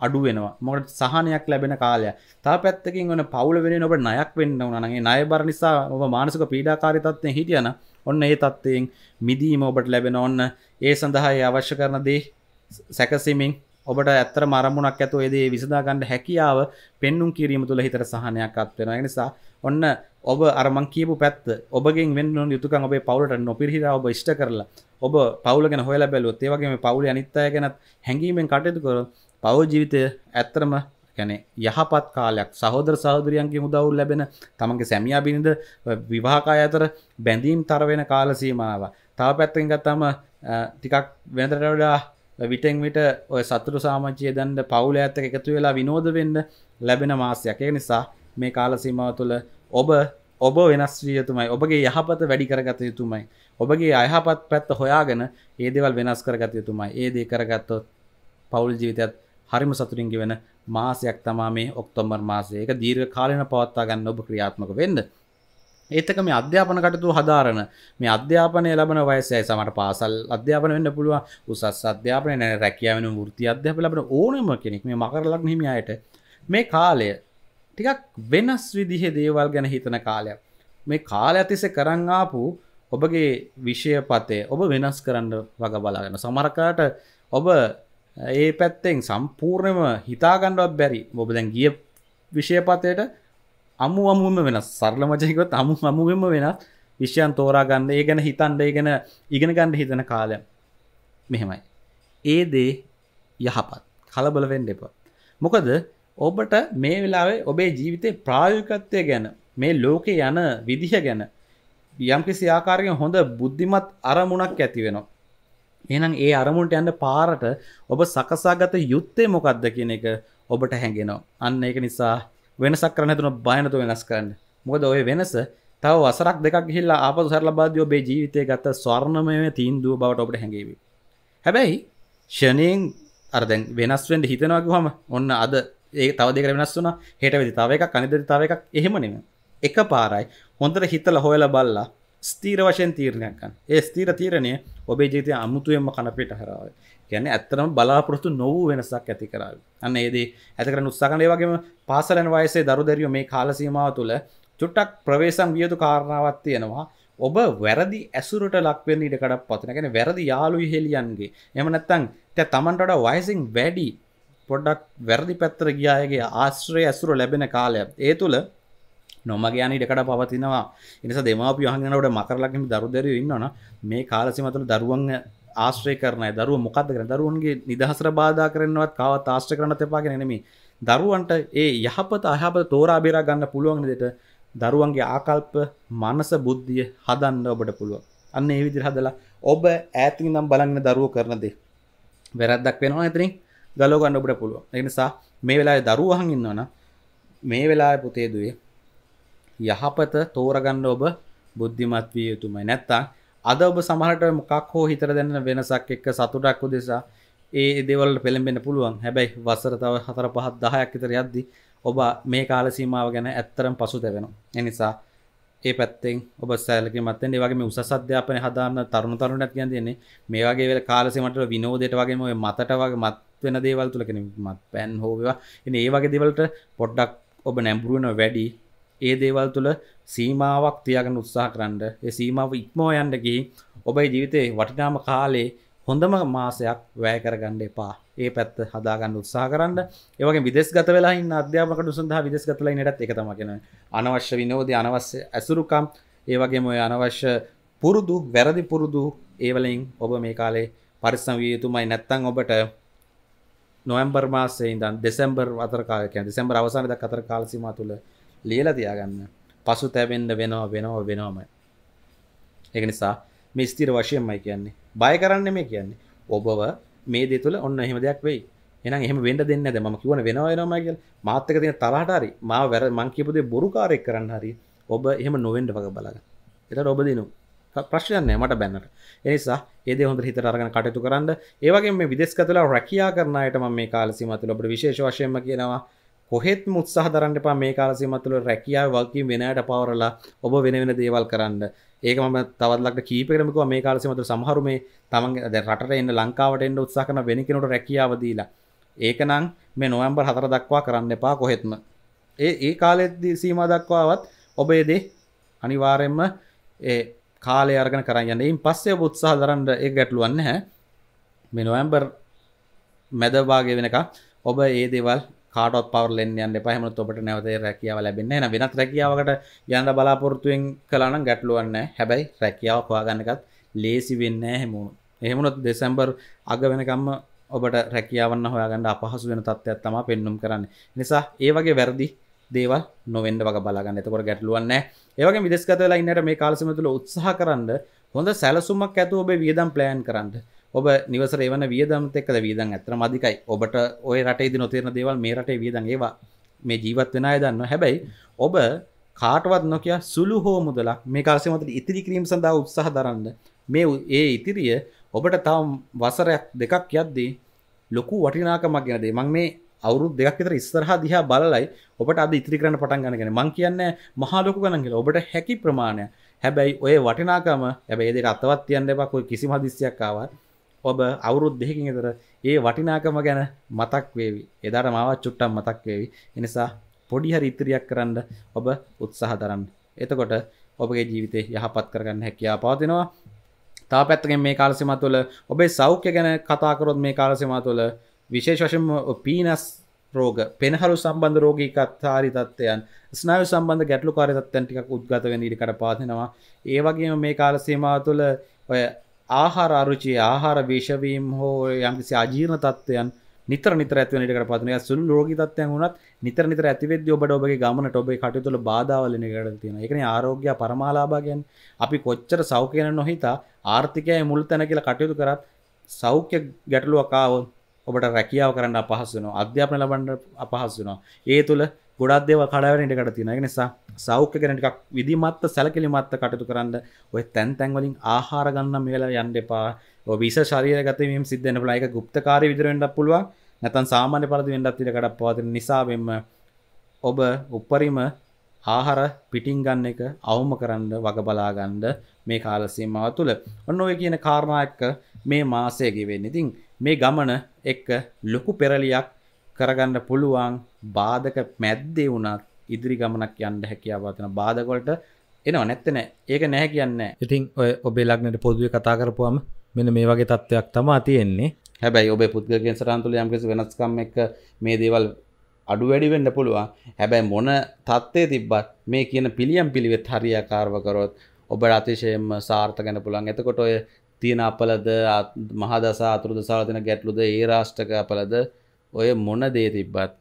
අඩු වෙනවා මොකට සහනයක් ලැබෙන කාලය තා පැත්තකින් වන පවුල වෙන ඔබ නයක් වෙන්න උනනගේ නයබර නිසා ඔබ මානසික පීඩාකාරිතත්වය හිටියන ඔන්න ඒ තත්ත්වයෙන් මිදීම ඔබට ලැබෙන ඔන්න ඒ සඳහාය අවශ්‍ය කරන දේ සැකසිමින් ඔබට ඇත්තර මරමුණක් ඇතු ඒදේ විසදාගණ්ඩ හැකියාව පෙන්නුම් කිරීම තුළ හිතර සහනයක් අත්වෙන නිසා ඔන්න ඔබ අරමං කියපු පැත් ඔබගේ වෙන්න යුතුකන් ඔබේ පවුලට නොපිරිහිර ඔබ ෂ්ට කරලා ඔබ පවුලගෙන හොල බැලුත් ඒවගේ පවුල අනිත්තාය ගැනත් හැඟීමෙන් කටයුතු කර පවජීවිතය ඇත්තරම යැන යහපත් කාලයක් සහෝදර සහෝදරියන්ගේ මුදවුල් ලැබෙන තමන්ගේ සැමියා බිනිඳ විවාහකා අතර බැඳීම් තරවෙන කාලසීමාව තව පැත්තෙන් ගත්තම ටිකක් වෙනදට වඩා විටෙන් විට ඔය සතුරු සාමච්චය දන්ඩ පවුල ඇත්තක එකතු වෙලා විනෝද වෙන්න ලැබෙන මාසයක් ඒ නිසා මේ කාලසීමාව තුළ ඔබ ඔබ වෙනස් වියතුමයි ඔබගේ යහපත වැඩි කරගත යුතුමයි ඔබගේ අයහපත් පැත්ත හොයාගෙන ඒදවල් වෙනස් කරගත යුතුමයි ඒදේ කරගත්තොත් පවුල් ජීවිතයත් හරිම සතුරින්ගි වෙන මාසයක් තමා මේ ඔක්තොම්බර් මාසය එක දීර්ඝ කාලෙන පවත්වා ගන්න ඔබ ක්‍රියාත්මක වෙන්න. ඒතක මේ අධ්‍යාපන කටයුතු හදාරන මේ අධ්‍යාපනය ලැබෙන වයසයි සමහර පාසල් අධ්‍යාපන වෙන්න පුළුවන් උසස් අධ්‍යාපනය නැත්නම් රැකියාව වෙන වෘත්ති අධ්‍යාපන ලැබෙන ඕනම කෙනෙක් මේ මකර ලග්න හිමියායට මේ කාලය ටිකක් වෙනස් විදිහේ දේවල් ගැන හිතන කාලයක්. මේ කාලය ඇතිසේ කරන් ආපු ඔබගේ විෂයපතේ ඔබ වෙනස් කරන්න වග බලාගෙන සමහරකට ඔබ ඒ පැත්තෙන් සම්පූර්ණයම හිතාගණ්ඩුවත් බැරි බොබ දැන් ගිය විෂයපතයට අමු අමුම වෙන සරල මචයකොත් අමු අමුවම වෙනත් විෂයන් තෝරාගන්න ඒ ගැන හිතන්ඩ ඒ ගැන ඉගෙන ගණ්ඩ හිතන කාලය මෙහෙමයි ඒ දේ යහපත් කලබල වෙන්න එප මොකද ඔබට මේ වෙලාවේ ඔබේ ජීවිතය ප්‍රායකත්වය ගැන මේ ලෝකෙ යන විදිහ ගැන යම්කිසි ආකාරයෙන් හොඳ බුද්ධිමත් අරමුණක් ඇති වෙනවා එනම් ඒ අරමුන්ට යන්න පාරට ඔබ සකසාගත යුත්තේ මොකක්ද කියන එක ඔබට හැඟෙනවා අන්න ඒක නිසා වෙනසක් කරන තුන බයනතු වෙනස් කරන්න මොකද ඔය වෙනස තව වසරක් දෙකක් හිල්ලා අප සරලබාදය ඔබේ ජීවිතය ගත ස්වර්ණමය තීන්දුව බවට ඔබට හැඟේවි. හැබැයි ෂනයෙන් අරදැන් වෙනස්වෙන්ට හිතනවාකි හම ඔන්න අද ඒ තව දෙක වෙනස් වන හෙට වෙදි තාව එකක් අනිදරි තාව එකක් එහෙමනෙම එක පාරයි හොඳට හිතල හොයල බල්ලා ස්තීර වශයෙන් තීරණයක්කන් ඒ ස්තීර තීරණය ඔබේ ජීතය අමුතුවෙන්ම කනපිට හරාව ගැන ඇත්තරම බලාපොරොත්තු නොව වෙනසක් ඇති කරාව අන්න ඒදේ ඇතකර උත්සාකනය වගේම පාසලන් වයසේ දරු දැරියෝ මේ කාලසීමාව තුළ චුට්ටක් ප්‍රවේශම් වියතු කාරණාවත් තියෙනවා ඔබ වැරදි ඇසුරට ලක්වෙන් ඉට කඩක් පතනගෙන වැරදි යාලු හෙලියන්ගේ එම නැත්තං තැ තමන්ටට වයසින් වැඩි පොඩ්ඩක් වැරදි පැත්තර ගියායගේ ආශ්‍රය ඇසුර ලැබෙන කාලයක් ඒ තුළ නොමගේයන ඉඩකට පවතිනවා එනිස දෙමාප යහන්ගෙනට මකරලකින් දරුදර ඉන්නවන මේ කාලසිමතුළ දරුවන් ආශ්‍රය කරන දරුව මොකක්ද කරන දරුවන්ගේ නිදහසර බාධා කරනවත් කාවත් ආශ්‍ර කරන තපාක නෙනෙමි දරුවන්ට ඒ යහපත අහප තෝරා බේරා ගන්න පුළුවන් දෙට දරුවන්ගේ ආකල්ප මනස බුද්ධිය හදන්න ඔබට පුළුව අන්න ඒ විදිර හදලා ඔබ ඇතින් නම් බලන්න දරුව කරනදේ වැරද්දක් වෙනවා ඇතිරින් ගලෝගන්න ඔබට පුළුව එනිසා මේ වෙලා දරුවහන් ඉන්නවන මේ වෙලා පුතේදුවේ යහපත තෝරගන්න ඔබ බුද්ධිමත් විය යුතුමයි නැත්තං අද ඔබ සමහට මොකක් හෝ හිතර දෙන්න වෙනසක් එක්ක සතුටක්කු දෙසා ඒ දෙවල් පෙළඹෙන පුළුවන් හැබැයි වසර තව හතර පහත් දහයක් ඉතර යද්දි ඔබ මේ කාල සීමාව ගැන ඇත්තරම් පසු දෙවෙන එනිසා ඒ පැත්තෙන් ඔබ සෑලක මත්තෙන් වගේ උස අධ්‍යාපන හදාන්න තරුණ තරුණට ගැන් දෙන්නේ මේ වගේ වෙල කාලසිමට විනෝදයට වගේ ඔය මතට වගේ මත් වෙන දේවල් තුළ කෙන මත් පැන් හෝවා එ ඒ වගේ දෙවලට පොඩ්ඩක් ඔබ නැම්බරුවන වැඩි ඒ දේවල් තුළ සීමාවක් තියගෙන උත්සාහ කරන්න ඒ සීමාව ඉක්මෝ යන්නකි ඔබයි ජීවිතේ වටිනාම කාලේ හොඳම මාසයක් වැය කරගන්න එපා ඒ පැත් හදාගන්න උත්සා කරන්න ඒවගේ විදෙස් ගත වෙලා ඉන්න අධ්‍යාපකට සඳහා විදෙස් ගතලයි නටත් එකතමගෙන අනවශ්‍ය විනෝද අනවශ්‍ය ඇසුරුකම් ඒවගේම ඔය අනවශ්‍ය පුරුදු වැරදි පුරුදු ඒවලින් ඔබ මේ කාලේ පරිස්සම් විය යුතුමයි නැත්තං ඔබට නොවම්බර් මාසේ ඉඳන් දෙසැම්බර් අතර කාලකයන් දෙසැම්බර් අවසානද කතර කාලසිම තුළ ලියල තියාගන්න පසු තැබෙන්ඩ වෙනවා වෙනවා වෙනවාම එක නිසා මිස්තීර වශයෙන්මයි කියන්නේ බය කරන්න මේ කියන්නේ ඔබව මේ දේ තුළ ඔන්න එහෙම දෙයක් වෙයි එන එහම වෙන්ඩ දෙන්න ඇද ම කිවන වෙනවා වෙනවාමයිගල් මාත්තක තියෙන තරහටරි මා වැර මංකිපදේ බොරු කාරෙක් කරන්න හරි ඔබ එහෙම නොවෙන්ඩ වග බලග එතට ඔබ දිනු ප්‍රශ්නය මට බැන්නට එනිසා ඒද හොඳ හිතරගන කටයුතු කරන්න ඒවගේ මේ විදෙස්කතුලා රැකයා කරනයට ම මේ කාලසිමතුල ඔබට විශේෂ වශයම කියනවා කොහෙත් මුත්සාහ දරන්න එපා මේ කාලසීම තුළ රැකියාව වගකීම් වෙනයට පවරලා ඔබ වෙන වෙන දේවල් කරන්න ඒක ම තවදලක් කීපකරමක මේ කාලසිමතු සහරුම තමන් රට එන්න ලංකාවට එන්න උත්සා කන වෙන කෙනට රැකියාවදීලා ඒකනම් මේ නොවම්බර් හතර දක්වා කරන්න එපා කොහෙත්ම ඒ ඒ කාලෙද සීම දක්වාවත් ඔබේදේ අනිවාරෙන්ම ඒ කාලය අර්ගන කරන්න ඉන් පස්සේ උත්සාහ දරන්න ඒ ගැටලුවන්න හැ මේ නොවම්බර් මැදවාගේ වෙනක ඔබ ඒ දේවල් කාටත් පවරලෙන් යන්න පහමත් ඔබට නැවතේ රැකියාව ලැබෙන්නේ න වෙනත් රැකියාවකට යන්න බලාපොරත්තුවෙන් කලාන ගැටලුවන්න හැබැයි රැකියාව පාගන්නකත් ලේසි වෙන්න හැමුණු එහෙමුණොත් දෙසැම්බර් අග වෙනකම්ම ඔබට රැකියාවන්න හොයාගන්න අපහසු වෙන තත්ත්වයක් තම පෙන්නුම් කරන්න නිසා ඒ වගේ වැරදි දේවල් නොවෙන්ඩ වග බලාගන්න එතකොට ගැටලුවන්න ඒවගේ විදස්කතලා ඉන්නට මේ කාලසමතුළ උත්සාහ කරන්න හොඳ සැලසුමක් ඇතු ඔබේ වියදම් ප්ලෑන් කරන්න ඔබ නිවසර එවන වියදමත් එක්කද වියදම් ඇත්තටම අධිකයි. ඔබට ওই රටේ ඉදි නොතේරෙන දේවල් මේ රටේ වියදම් ඒවා මේ ජීවත් වෙන අය දන්නවා. හැබැයි ඔබ කාටවත් නොකිය සුළු හෝ මුදලක් මේ කාලේ මතට ඉතිරි කිරීම සඳහා උත්සාහ දරන්න. මේ ඒ ඉතිරිය ඔබට තව වසරයක් දෙකක් යද්දී ලොකු වටිනාකමක් ගැන දේ. මම මේ අවුරුදු දෙකක් විතර ඉස්සරහා දිහා බලලයි ඔබට අද ඉතිරි කරන්න පටන් ගන්න කියන්නේ. මම කියන්නේ මහා ලොකු ගණන් කියලා. ඔබට හැකි ප්‍රමාණය. හැබැයි ඔය වටිනාකම හැබැයි ඒ දෙයට අතවත් තියන්න එපා. કોઈ කිසිම හදිස්සියක් ආවත් ඔබ අවුරුත් දෙහකින් එතර ඒ වටිනාකම ගැන මතක් වේවි එදාට මාවත් චුට්ටම් මතක් වේවි එනිසා පොඩිහරි ඉතිරියක් කරන්න ඔබ උත්සාහ දරන්න එතකොට ඔබගේ ජීවිතය යහපත් කරගන්න හැකියා පාතිනවා තා පැත්තගෙන් මේ කාලසිම තුළ ඔබේ සෞඛ්‍ය ගැන කතාකරොත් මේ කාලසිම තුළ විශේෂ වශයෙන් පීනස් රෝග පෙනහරු සම්බන්ධ රෝගී කත්හාරි තත්වයන් ස්නාව සම්බන්ධ ගැටලු කාරිතත්තැන්ටික උද්ගත වෙනීට කට පාතිනවා ඒවගේම මේ කාලසීමාව තුළ ඔය ආහාර අරුචි ආහාර විෂවීම් හෝ යම්කිසි අජීර්ණ තත්ත්වයන් නිතර නිතර ඇති වෙන එකකට පත් වෙනවා. සුළු රෝගී තත්ත්වයන් වුණත් නිතර නිතර ඇති වෙද්දී ඔබට ඔබගේ ගමනට ඔබේ කටයුතු වල බාධා වලින් එකකට තියෙනවා. ඒ කියන්නේ ආරෝග්‍ය පරමාලාභා කියන්නේ අපි කොච්චර සෞඛ්‍ය ගැන නොහිතා ආර්ථිකයේ මුල් තැන කියලා කටයුතු කරත් සෞඛ්‍ය ගැටලුවක් ආවොත් ඔබට රැකියාව කරන්න අපහසු වෙනවා. අධ්‍යාපනය ලබන්න අපහසු වෙනවා. ඒ තුළ ගොඩක්දේව කඩවනට තින නිසා සෞඛ්‍ය කෙනටක් විදිමත්ත සැලකිලිමත්ත කටතු කරන්න ඔය තැන් තැන්වලින් ආහාර ගන්න මේලා යන්න එපා විස ශරීරගතවීම සිද්ධන ලයික ගුප්තකාර විදිරෙන්ට පුළුව නැතන් සාමාන්‍ය පරදි වෙන්ඩත් තිට කඩක් පවතින නිසාවෙම ඔබ උපරිම ආහර පිටිං ගන්න එක අවම කරන්න වග බලාගන්ඩ මේ කාලසීමාව තුළ ඔන්න ඔය කියන කාරණයක්ක මේ මාසයගේ වෙන්න ඉතින් මේ ගමන එක්ක ලොකු පෙරලියක් කරගන්න පුළුවන් බාධක මැද්දේ වුණත් ඉදිරි ගමනක් යන්න හැකියාවතන බාධකොලට එනවා නැත්තන ඒක නැහැ කියන්න ඉතින් ඔය ඔබේ ලක්නට පොදුව කතා කරපුවාම මෙන මේ වගේ තත්ත්වයක් තමා තියෙන්නේ හැබැයි ඔබේ පුද්ගගෙන් සරන්තුල යම්කිසි වෙනස්කම් එක මේ දේවල් අඩු වැඩිවෙන්න පුළුවන් හැබැයි මොන තත්ත්වය තිබ්බත් මේ කියන පිළියම් පිළිවෙත් හරියාකාරවකරොත් ඔබ අතිශයම සාර්ථකැන පුළන් එතකොට ඔය තියෙන අපලද මහදසා අතුරුද සාලතින ගැටලුද ඒ රාෂ්ටක අපලද ඔය මොන දේ තිබ්බත්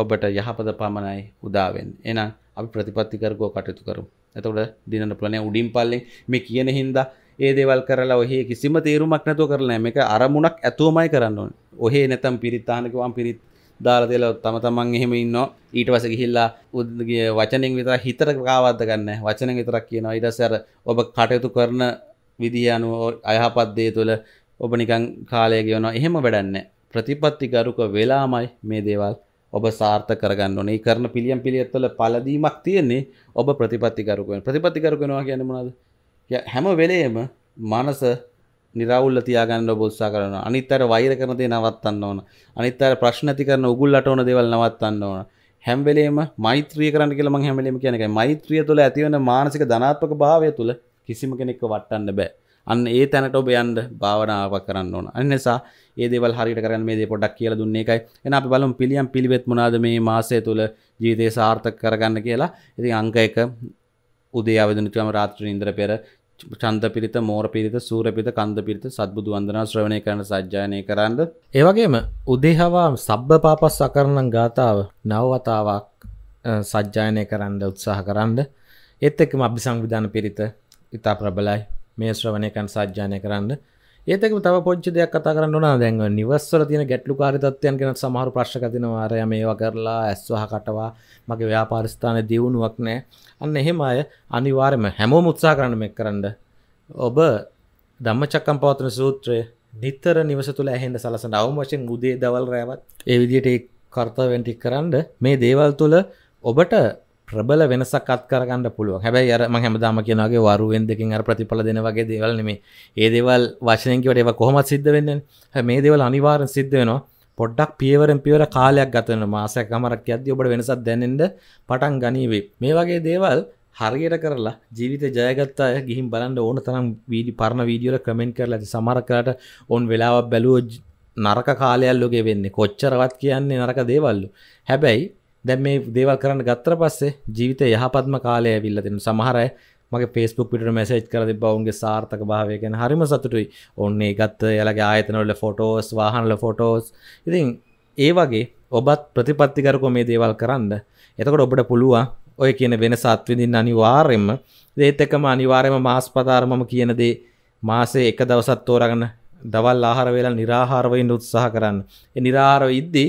ඔබට යහපත පමණයි උදාවෙන් එනම් අපි ප්‍රතිපත්තිකරකෝ කටයුතු කරු ඇතකට දිනන ප්‍රනය උඩින් පල්ලෙන් මේ කියන හින්දා ඒ දේවල් කරලා ඔහේ කිසිම තේරුමක් නැතුව කරන එක අරමුණක් ඇතුවමයි කරන්න ඕන ඔහේ නැතම් පිරිත්තානකවන් පිරිත් දාලා දෙලා තම තමන් එහෙම ඉන්නවා ඊට පස්සේ ගිහිල්ලා උද්ගේ වචනෙන් විතරක් හිතට කාවද්ද ගන්න වචනෙන් විතරක් කියනවා ඊට පස්සේ අර ඔබ කටයුතු කරන විදිය අනුව අයහපත් දේ තුළ ඔබ නිකන් කාලය ගෙවනවා එහෙම වැඩක් නැහැ ප්‍රතිපත්තිගරුක වෙලාමයි මේ දේවල් ඔබ සාර්ථ කරගන්න ඕනේ කරන පිළියම් පිළියත්වල පලදීමක් තියෙන්නේ ඔබ ප්‍රතිපත්තිකරුකෙන් ප්‍රතිපත්තිකරුකෙනවා කියන මොනවද හැම වෙලේම මනස නිරවුල්ල තියාගන්න බොත්සා කරන අනිත්තර වෛර කරනදේ නවත්තන්න ඕන අනිත්තර ප්‍රශ්නති කරන උගුල්ලට ඕන දෙවල් නවත්තන්න ඕන හැම්වෙලේම මෛත්‍රී කරන්න කියලම හැමලීම කියනක මෛත්‍රිය තුළ ඇතිවන මානසික ධනාත්පක භාවය තුළ කිසිම කෙනෙක්ව වටන්න බෑ අන්න ඒ තැනට ඔබ යන්න භාවනාවක් කරන්න ඕන. අන්න නිසා ඒ දේවල් හරියට කරගෙන මේ දේ පොඩ්ඩක් කියලා දුන්නේ එකයි. එහෙනම් අපි බලමු පිළියම් පිළිවෙත් මොනවාද මේ මාසය තුල ජීවිතේ සාර්ථක කරගන්න කියලා. ඉතින් අංක 1 උදේ ආවදිනුතුම රාත්‍රියේ ඉඳලා පෙර චන්ද පිරිත මෝර පිරිත සූර පිරිත කන්ද පිරිත සද්බුදු වන්දනා ශ්‍රවණය කරන සජ්ජායනය කරන්න. ඒ වගේම උදේහවා සබ්බ පාපස් අකරණම් ගාතාව නවවතාවක් සජ්ජායනය කරන්න උත්සාහ කරන්න. ඒත් එක්කම අභිසංවිධාන පිරිත ඉතා ප්‍රබලයි. මේ ශ්‍රවණයකන් සාජ්‍යානය කරන්න ඒතක තව පොච්ච දෙයක් කතා කරන්න න දැන්ව නිවස්සල තින ගැටලු කාරිතත්වයන් කෙන සමහර ප්‍රශ්කතින වාරය මේවා කරලා ඇස්වහ කටවා මගේ ව්‍යාපාරිස්ථාන දියුණුවක් නෑ අන්න එහෙම අය අනිවාර්යම හැමෝ මුත්සා කරන්න මෙක් කරන්න ඔබ දම්ම චක්කම් පවතන සූත්‍රය නිතර නිවස තුළ ඇහෙන්ට සලසන අවම වශයෙන් උදේ දවල් රෑවත් ඒ විදියට කර්තවෙන්ටි කරන්න මේ දේවල් තුළ ඔබට ප්‍රබල වෙනසක් අත්කරගන්න පුළුව හැබැයි අර හැමදාම කියනගේ වරුවෙන් දෙකින් අර ප්‍රතිඵල දෙන වගේ දේවල් නෙමේ ඒ දේවල් වශනයකට ඒව කොහොමත් සිද්ධ වෙන්න මේ දේවල් අනිවාර සිද්ධ වෙනවා පොඩ්ඩක් පියවරෙන් පියවර කාලයක් ගතන මාසයක් අමරක් අද ඔබට වෙනසත් දැනෙන්ට පටන් ගනීවේ මේ වගේ දේවල් හරියට කරලා ජීවිත ජයගත්තා ගිහින් බලන්න ඕන තරම් වීඩි පරණ වීඩියෝල කමෙන්ට් කරලා ඇති සමරකරට ඔවන් වෙලාවක් බැලුව නරක කාලයල්ලෝගේ වෙන්නේ කොච්චරවත් කියන්නේ නරක දේවල්ලු හැබැයි දැන් මේ දේවල් කරන්න ගත්තර පස්සේ ජීවිත යහපත්ම කාලය ඇවිල්ලා දෙන සමහර අය මගේ Facebook පිටට මැසේජ් කරලා තිබ්බා ඔවුන්ගේ සාර්ථක භාවය ගැන හරිම සතුටුයි. ඔන්නේ ගත්ත එයාලගේ ආයතනවල ෆොටෝස්, වාහනවල ෆොටෝස්. ඉතින් ඒ වගේ ඔබත් ප්‍රතිපත්තිකරකෝ මේ දේවල් කරන්න. එතකොට ඔබට පුළුවන් ඔය කියන වෙනස අත්විඳින්න අනිවාර්යෙන්ම. ඒත් එක්කම අනිවාර්යෙන්ම මාස්පතාර මම කියන දේ මාසේ එක දවසක් තෝරාගෙන දවල් ආහාර වේලා निराහාරව ඉන්න උත්සාහ කරන්න. ඒ निराහාරව ඉද්දී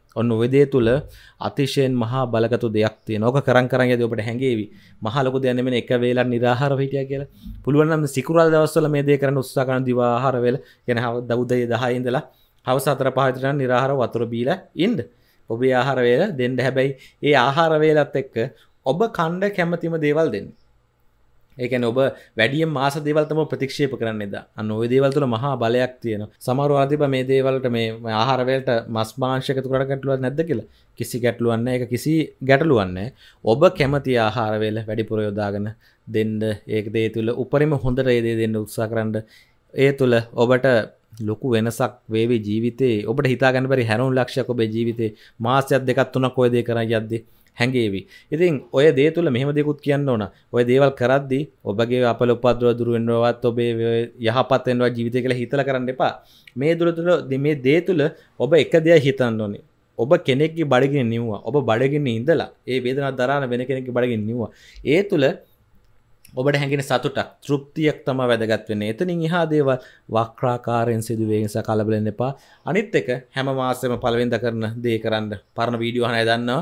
ඔන්න වෙදේ තුළ අතිශයෙන් මහා බලගතු දෙයක් තිය නොක කරන් කරන්න ඇද ඔබට හැඟේවි මහලොක දෙයනම එක වේලා නිරහාර හිටිය කියලා පුළුවන්නම් සිකුරල් දවස්සල මේ දේ කරන උත්සාකන දිවාහරවෙල ගැන හව දෞදය දහයිඉඳලා හවස අතර පහතරන් නිරහාර වතුර බීල ඉන්ඩ ඔබේ ආහාරවේල දෙන්ඩ හැබැයි ඒ ආහාරවේලත් එක්ක ඔබ කණ්ඩ කැමතිම දේවල් දෙන්න ඒකන ඔබ වැඩිය මාස දේවල්තම ප්‍රතික්ෂේප කරන්න ද අන්න ඔය දේවල්තුල මහා බලයක් තියෙන සමරු අධිප මේ දේවල්ට මේ ආහරවලට මස් මාංශකතු කරට ගැටලුව නැද කියලා කිසි ගැටලුවන්න එක කිසි ගැටලුවන්න ඔබ කැමති ආහාරවෙල වැඩිපුර යොදාගෙන දෙන්න ඒක දේ තුළ උපරිම හොඳට ඒදේ දෙන්න උත්සා කරන්න ඒ තුළ ඔබට ලොකු වෙනසක් වේවේ ජීවිතේ ඔබට හිතාගන්න පරි හැරුම් ලක්ෂක ඔබේ ජීවිතේ මාසයක් දෙකත් තුනක් කොයදේ කර යද්දේ හැඟේවි ඉතින් ඔය දේ තුළ මෙහමදෙකුත් කියන්න ඕන ඔය දේවල් කරද්දි ඔබගේ අපල උපද්ව දුරුවෙන්වත් ඔබේ යහපත්තෙන්වා ජීවිත කළ හිතල කරන්න එපා මේ දුර තුළ දෙමේ දේ තුළ ඔබ එක දෙය හිතන්න ඕනේ ඔබ කෙනෙක්ගේ බඩගෙන නිවවා ඔබ බඩගෙන ඉඳලා ඒ බේදනක් දරන්න වෙන කෙනෙක් බඩගෙන නිවවා ඒ තුළ ඔබට හැඟෙන සතුටක් තෘප්තියක් තම වැදගත්වෙන එතනින් එහා දේව වක්්‍රාකාරයෙන් සිදුවේස කලබලන්න එපා අනිත් එක හැම මාසම පළවෙද කරන දේ කරන්න පරණ වීඩියෝ හනය දන්නවා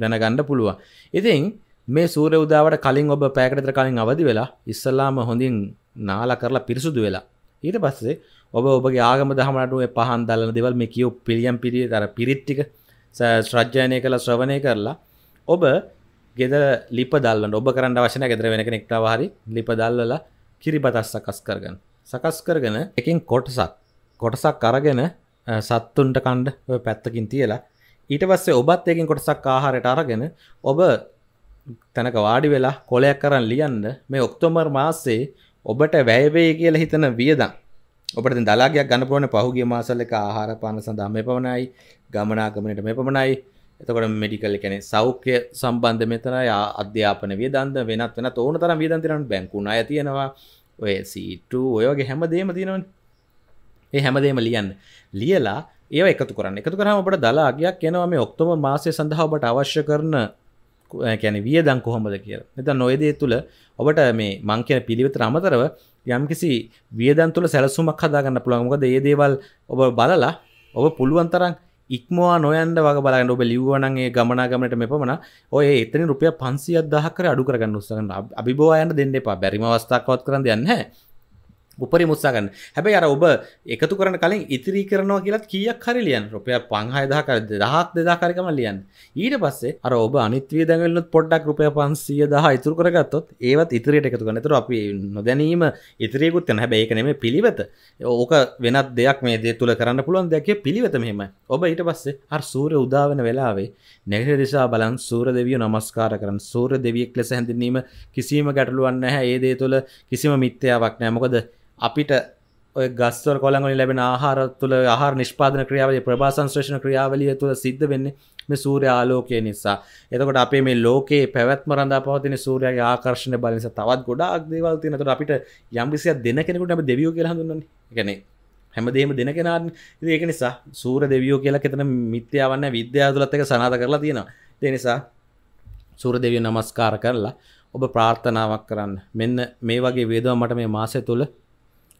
දැනගන්න පුළුවන්. ඉතින් මේ සූර උදාවට කලින් ඔබ පෑකටතර කලින් අවදි වෙලා ඉස්සල්ලාම හොඳින් නාලා කරලා පිරිසුදු වෙලා. ඊට පස්සේ ඔබ ඔබගේ ආගම දහමනටුව පහන් දල්ලන දෙවල් මේ කියෝ පිළියම් පිරිය තර පිරිත්තික ශ්‍රජ්ජානය කළ ශ්‍රවණය කරලා ඔබ ගෙදර ලිප දල්ලන්න ඔබ කරන්න වශන ගෙදර වෙන කෙනෙක්ටව හරි ලිප දල්ලලා කිරිබතස් සකස් කරගන්න. සකස් කරගෙන එකින් කොටසක් කොටසක් අරගෙන සත්තුන්ට කණ්ඩ පැත්තකින් තියලා ඊට පස්සේ ඔබත් ඒකින් කොටසක් ආහාරයට අරගෙන ඔබ තැනක වාඩි වෙලා කොලයක් කරන් ලියන්න මේ ඔක්තෝබර් මාසේ ඔබට වැයවේ කියලා හිතන වියදම් ඔබට දැන් දලාගයක් ගන්න පුළුවන් පහුගිය මාසවල එක ආහාර පාන සඳහා මේ පමණයි ගමනාගමනයට මේ පමණයි එතකොට මෙඩිකල් කියන්නේ සෞඛ්‍ය සම්බන්ධ මෙතනයි අධ්‍යාපන වියදම්ද වෙනත් වෙනත් ඕන තරම් වියදම් තියෙනවා බැංකු ණය තියෙනවා ඔය C2 ඔය වගේ හැම දෙයක්ම තියෙනවනේ ඒ හැමදේම ලියන්න ලියලා ඒ එකතු කරන්න එකතු කරහම ඔබට දලාගයක් එනවා මේ ඔක්තෝම මාසය සඳහා ඔබට අවශ්‍ය කරන කැන වියදං කොහොමද කිය එත නොයදේ තුළ ඔබට මේ මං කියන පිළිවෙත අමතරව යම්කිසි වියදන් තුළ සැලසුමක් හදාගන්න පුළුවන්මක දේ දේවල් ඔබ බලලා ඔබ පුළුවන්තරන් ඉක්මවා නොයන්ද වග බලන්න ඔබ ලිව්වනගේ ගමනාගමට මෙපමන ඔය එතන රුපිය පන්සිය දහකර අඩු කරගන්න උත්සන්න අභිබෝයන්න දෙන්න එපා බැරිම අවස්ථාවත් කරන්න යන්න උපරි මුත්සාගන්න හැබැයි අර ඔබ එකතු කරන කලින් ඉතිරි කරනවා කියලත් කියක් හරි ලියන් රුපය පංහයදාකර දහක් දෙදාකාරකම ලියන් ඊට පස්සේ අර ඔබ අනිත්වී දැගල පොඩ්ඩක් රුපය පන්සිය දහ ඉතුර කරගත්තොත් ඒවත් ඉතිරියට එකතු කනතුර අපි නොදැනීම ඉතිරයකුත් යන හැබැ ඒකනෙම පිළිවෙත ඕක වෙනත් දෙයක් මේ දේ තුළ කරන්න පුළුවන් දෙයක් පිළිවෙත මෙහෙම ඔබ ඊට පස්සේ අර සූරය උදාවෙන වෙලාවේ නැගට දිසා බලන් සූර දෙවිය නමස්කාර කරන සූර දෙවියෙක් ලෙස හැඳිනීම කිසිීම ගැටලුවන්න හැ ඒදේ තුළ කිසිම මිත්‍යාවක් නෑමොකද අපිට ඔය ගස්වල කොළගනි ලැබෙන ආහාර තුළ ආහාර නිෂ්පාදන ක්‍රියාවලි ප්‍රභාසංශ්‍රේෂණ ක්‍රියාවලිය තුළ සිද්ධ වෙන්නේ මේ සූර්ය ආලෝකය නිසා. එතකොට අපේ මේ ලෝකයේ පැවැත්ම රඳා පවතින සූර්යයාගේ ආකර්ෂණ බල නිසා තවත් ගොඩාක් දේවල් තියෙනවා. එතකොට අපිට යම් කිසියක් දෙන කෙනෙකුට අපි දෙවියෝ කියලා හඳුන්වන්නේ. ඒ කියන්නේ හැමදේම දෙන කෙනානේ. ඉතින් ඒක නිසා සූර්ය දෙවියෝ කියලා කෙතන මිත්‍යාවක් නැහැ. විද්‍යාව තුලත් ඒක සනාථ කරලා තියෙනවා. ඒ නිසා සූර්ය දෙවියන් නමස්කාර කරලා ඔබ ප්‍රාර්ථනාවක් කරන්න. මෙන්න මේ වගේ වේදවා මට මේ මාසය තුළ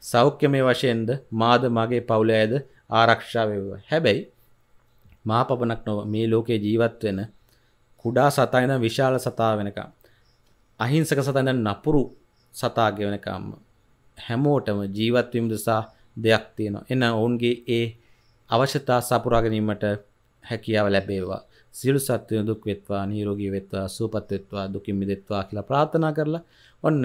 සෞඛ්‍යමය වශයෙන්ද මාද මගේ පවුල ඇද ආරක්ෂා වේවා. හැබැයි මා පපනක් නොව මේ ලෝකේ ජීවත් වෙන කුඩා සතා ඉඳන් විශාල සතා වෙනකම් අහිංසක සතා ඉඳන් නපුරු සතා ගෙවෙනකම් හැමෝටම ජීවත් වීම දෙසා දෙයක් තියෙනවා. එන ඔවුන්ගේ ඒ අවශ්‍යතා සපුරා ගැනීමට හැකියාව ලැබේවා. සියලු සත්වයන් දුක් වෙත්වා, නිරෝගී වෙත්වා, සුවපත් වෙත්වා, දුකින් මිදෙත්වා කියලා ප්‍රාර්ථනා කරලා ඔන්න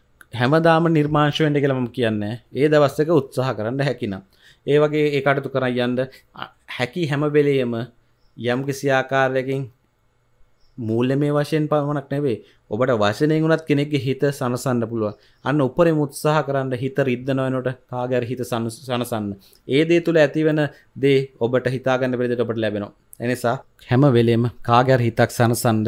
හැමදාම නිර්මාංශවෙන්ට කළම කියන්න ඒ දවස්සක උත්සාහ කරන්න හැකිනම් ඒ වගේ ඒ අටතු කරයි යන්ද හැකි හැමවෙලේම යම් කිසිආකාරයකින් මූල්ල මේ වශයෙන් පමණක් නැවේ ඔබට වශනය ගුණත් කෙනෙක්ගේ හිත සනසන්න පුළුව අන්න උපරෙ මුත්සාහ කරන්න හිත රිද්ධනොවනට කාගැර හිත සනසන්න ඒ දේ තුළ ඇතිවෙන දේ ඔබට හිතාගන්න පෙරිදිට ඔබට ලැබෙනවා එනිසා හැම වෙලේම කාගැර හිතක් සනසන්ඩ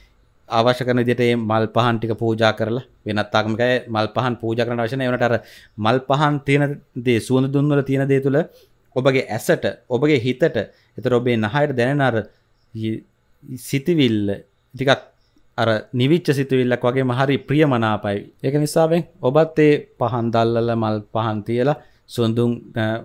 අවශ්‍ය කරන විදිහට මේ මල් පහන් ටික පූජා කරලා වෙනත් ආගමක මල් පහන් පූජා කරන අවශ්‍ය නැහැ. ඒනට අර මල් පහන් තියෙන දේ සුවඳ දුම් වල තියෙන දේ තුල ඔබගේ ඇසට, ඔබගේ හිතට, ඒතර ඔබේ නහයට දැනෙන අර සිතවිල්ල ටිකක් අර නිවිච්ච සිතවිල්ලක් වගේම හරි ප්‍රියමනාපයි. ඒක නිසාවෙන් ඔබත් ඒ පහන් දැල්ලලා මල් පහන් තියලා සුන්දුම්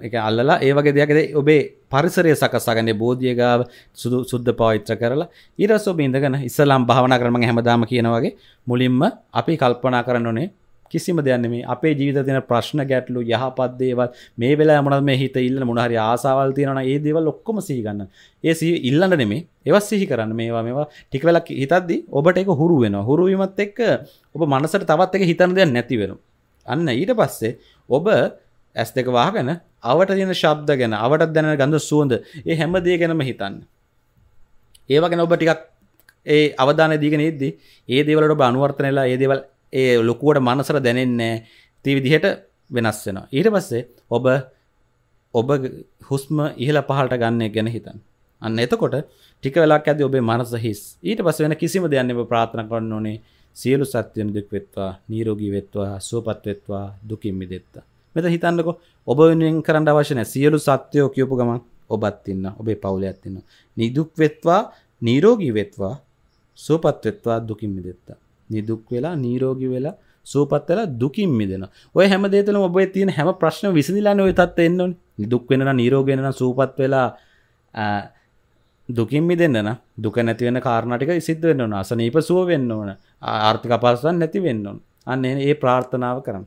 එක අල්ලලා ඒ වගේ දෙයක්ද ඔබේ පරිසරය සකස්සාගන්න බෝධියගාව සුදු සුද්ධ පවිත්‍ර කරලා ඊරස් ඔබ ඉඳගෙන ඉස්සලාම් භාවනා කරම හැමදාම කියනවගේ මුලින්ම අපි කල්පනා කරන්න ඕනේ කිසිම දෙයන්නේ මේ අපේ ජීවිත තියෙන ප්‍රශ්න ගැටලු යහපත් දේවල් මේ වෙලාව මොනවද මේ හිත ඉල්ලන මොන හරි ආසාවල් තියෙනවා ඒ දේවල් ඔක්කොම සිහි ගන්න. ඒ සිහි ඉල්ලන්න නෙමෙයි ඒවා සිහි කරන්න මේවා මේවා ටික වෙලක් හිතද්දි ඔබට ඒක හුරු වෙනවා. හුරු වීමත් එක්ක ඔබ මනසට තවත් එක හිතන දෙයක් නැති වෙනවා. අන්න ඊට පස්සේ ඔබ ඇස් දෙක වාගෙන අවට තියෙන ශබ්ද ගැන අවට දැන ගඳ සුවඳ ඒ හැම දේ ගැනම හිතන්න ඒවගෙන ඔබ ටිකක් ඒ අවධාන දීගෙන ඉද්දි ඒ දේවලට ඔබ අනුවර්තනයලා ඒ දේවල් ඒ ලොකුවට මනසර දැනෙන්නේ ති විදිහට වෙනස් වෙනවා ඊට පස්සේ ඔබ ඔබ හුස්ම ඉහළ පහලට ගන්න ගැන හිතන් අන්න එතකොට ටික වෙලාක් ඇද ඔබේ මනස හිස් ඊට පස්ස වෙන කිසිම දෙයන්න ඔබ ප්‍රාථන කරන්න ඕනේ සියලු සත්‍යයන් දුක් වෙත්වා නීරෝගී වෙත්වා සුවපත් වෙත්වා දුකින් මිදෙත්වා මෙත හිතන්නක ඔබ වෙනුවෙන් කරන්න අවශ්‍ය නැහැ සියලු සත්‍යෝ කියපු ගමන් ඔබත් ඉන්න ඔබේ පවුලයත් ඉන්න නිදුක් වෙත්වා නිරෝගී වෙත්වා සුවපත් වෙත්වා දුකින් මිදෙත්වා නිදුක් වෙලා නිරෝගී වෙලා සුවපත් වෙලා දුකින් මිදෙන ඔය හැම දෙයකම ඔබේ තියෙන හැම ප්‍රශ්න විසඳිලානේ ඔය තත්ත්වෙ එන්න ඕනේ නිදුක් වෙන්න නම් නිරෝගී වෙන්න නම් සුවපත් වෙලා දුකින් මිදෙන්න නම් දුක නැති වෙන කාරණා ටික සිද්ධ වෙන්න ඕන අසනීප සුව වෙන්න ඕන ආර්ථික අපහසුතාවන් නැති වෙන්න ඕන අන්න ඒ ප්‍රාර්ථනාව කරමු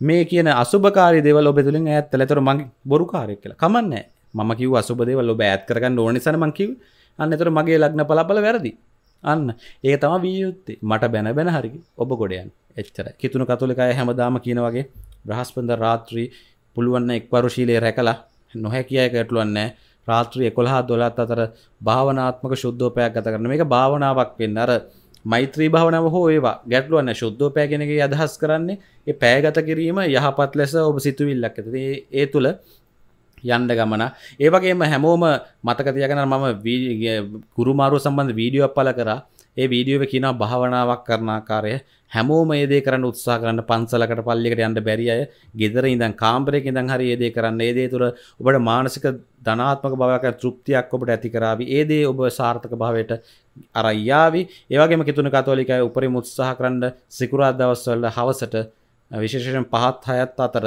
මේ කියන අසුභකාරි දෙවල් ඔබ තුළින් ඇත්ත ලතර මගේ බොරු කාරයක් කියලා කමන්න මම කිව් අසුබදේවල් ඔබ ඇත් කරගන්න ඕනිසන මංකිව අන්නතර මගේ ලක්න පලාපල වැරදි අන්න ඒ තම වියයුත්තේ මට බැන බැන හරි ඔබ ගොඩයන් එච්චර කිතුුණු කතුලිකය හැමදාම කියන වගේ බ්‍රහස්පඳ රාත්‍රී පුළුවන්න එක්වරුශීලය රැකලා නොහැකිය කටලුවන්න රාත්‍රී එකොළහා දොලත් අතර භාවනාත්මක ශුද්ධෝපයක් ගත කරන මේ භාවනාවක් පෙන් අර මෛත්‍රී භාවනාව හෝ ඒවා ගැටලුවන්න ශුද්ධෝ පෑගෙනගේ අදහස් කරන්නේ ඒ පෑගත කිරීම යහපත් ලෙස ඔබ සිතුවිල්ලක් ඇති ඒ තුළ යන්ඩ ගමන ඒවගේම හැමෝම මතකතියගෙන මම ගුරුමාරු සම්බන්ධ වීඩියෝ පල කරා ඒ වීඩියෝ එක කියනවා භාවනාවක් කරන ආකාරය හැමෝම මේ දේ කරන්න උත්සාහ කරන්න පන්සලකට පල්ලියකට යන්න බැරි අය ගෙදර ඉඳන් කාමරයක ඉඳන් හරි මේ දේ කරන්න මේ දේ තුළ ඔබට මානසික ධනාත්මක භාවයක් තෘප්තියක් ඔබට ඇති කරાવી ඒ දේ ඔබ සාර්ථක භාවයට අරන් යාවි ඒ වගේම කිතුණු කතෝලිකය උපරිම උත්සාහ කරන්න සිකුරාදා දවස්වල හවසට විශේෂයෙන් පහත් හයත් අතර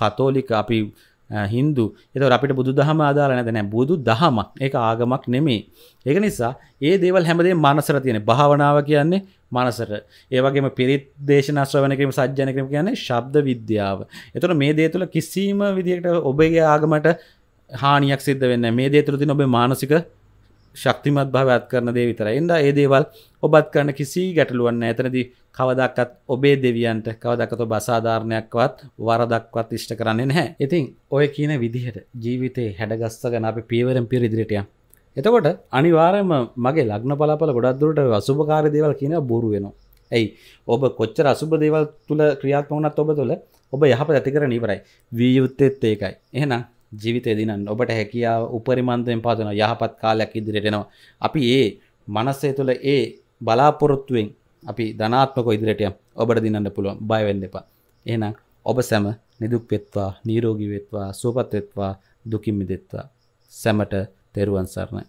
කතෝලික අපි හින්දු එතව අපිට බුදු දහම ආදාලා නැද නෑ බුදු දහමක් ඒක ආගමක් නෙමේ ඒක නිසා ඒ දේවල් හැමදේ මනසර තියෙන භාවනාව කියන්නේ මනසට ඒවගේම පිරිත් දේශනා ශ්‍රවණ කිරීම සජ්ජන කිරීම කියන්නේ ශබ්ද විද්‍යාව එතකොට මේ දේ තුළ කිසිම විදිහකට ඔබගේ ආගමට හානියක් සිද්ධ වෙන්නේ මේ දේ තුළ තියෙන ඔබේ මානසික ශක්තිමත් භාවත් කරන දේ විතර එන්ඩ ඒ දේවල් ඔබත් කරන කිසි ගැටලුවන්න ඇතනදි කවදක්කත් ඔබේ දෙවියන්ට කවදකත බසාධාරණයක්වත් වරදක්වත් ඉෂ්ට කරන්නේ නැහැ ඉතින් ඔය කියන විදිහට ජීවිතේ හැඩගස්සගන අපි පීවරෙන් පිරිදිරිටිය එතකොට අනිවාරයම මගේ ලග්න පලාපල ගොඩක්දුරට වසුභකාර දේවල් කියන බොරු වෙනවා ඇයි ඔබ කොච්චර අසුභ දේවල් තුළ ක්‍රියාත්මවනත් ඔබ තුළ ඔබ යහප ඇතිකර නිවරයි වීයුත්තෙත් ඒකයි එහෙනම් ජීවිත දිනන් ඔබට හැකියාව උපරිමන්තයෙන් පාතන යහපත් කාලයක් ඉදිරියටෙනවා අපි ඒ මනස්සේ තුළ ඒ බලාපොරොත්තුවෙන් අපි ධනාත්මක ඉදිරියටය ඔබට දිනන්න පුළුවන් බයවෙන්න එපා එහෙනම් ඔබ සැම නිදුක් වෙත්වා නිරෝගී වෙත්වා සුවපත් වෙත්වා දුකින් මිදෙත්වා සැමට තෙරුවන් සරණයි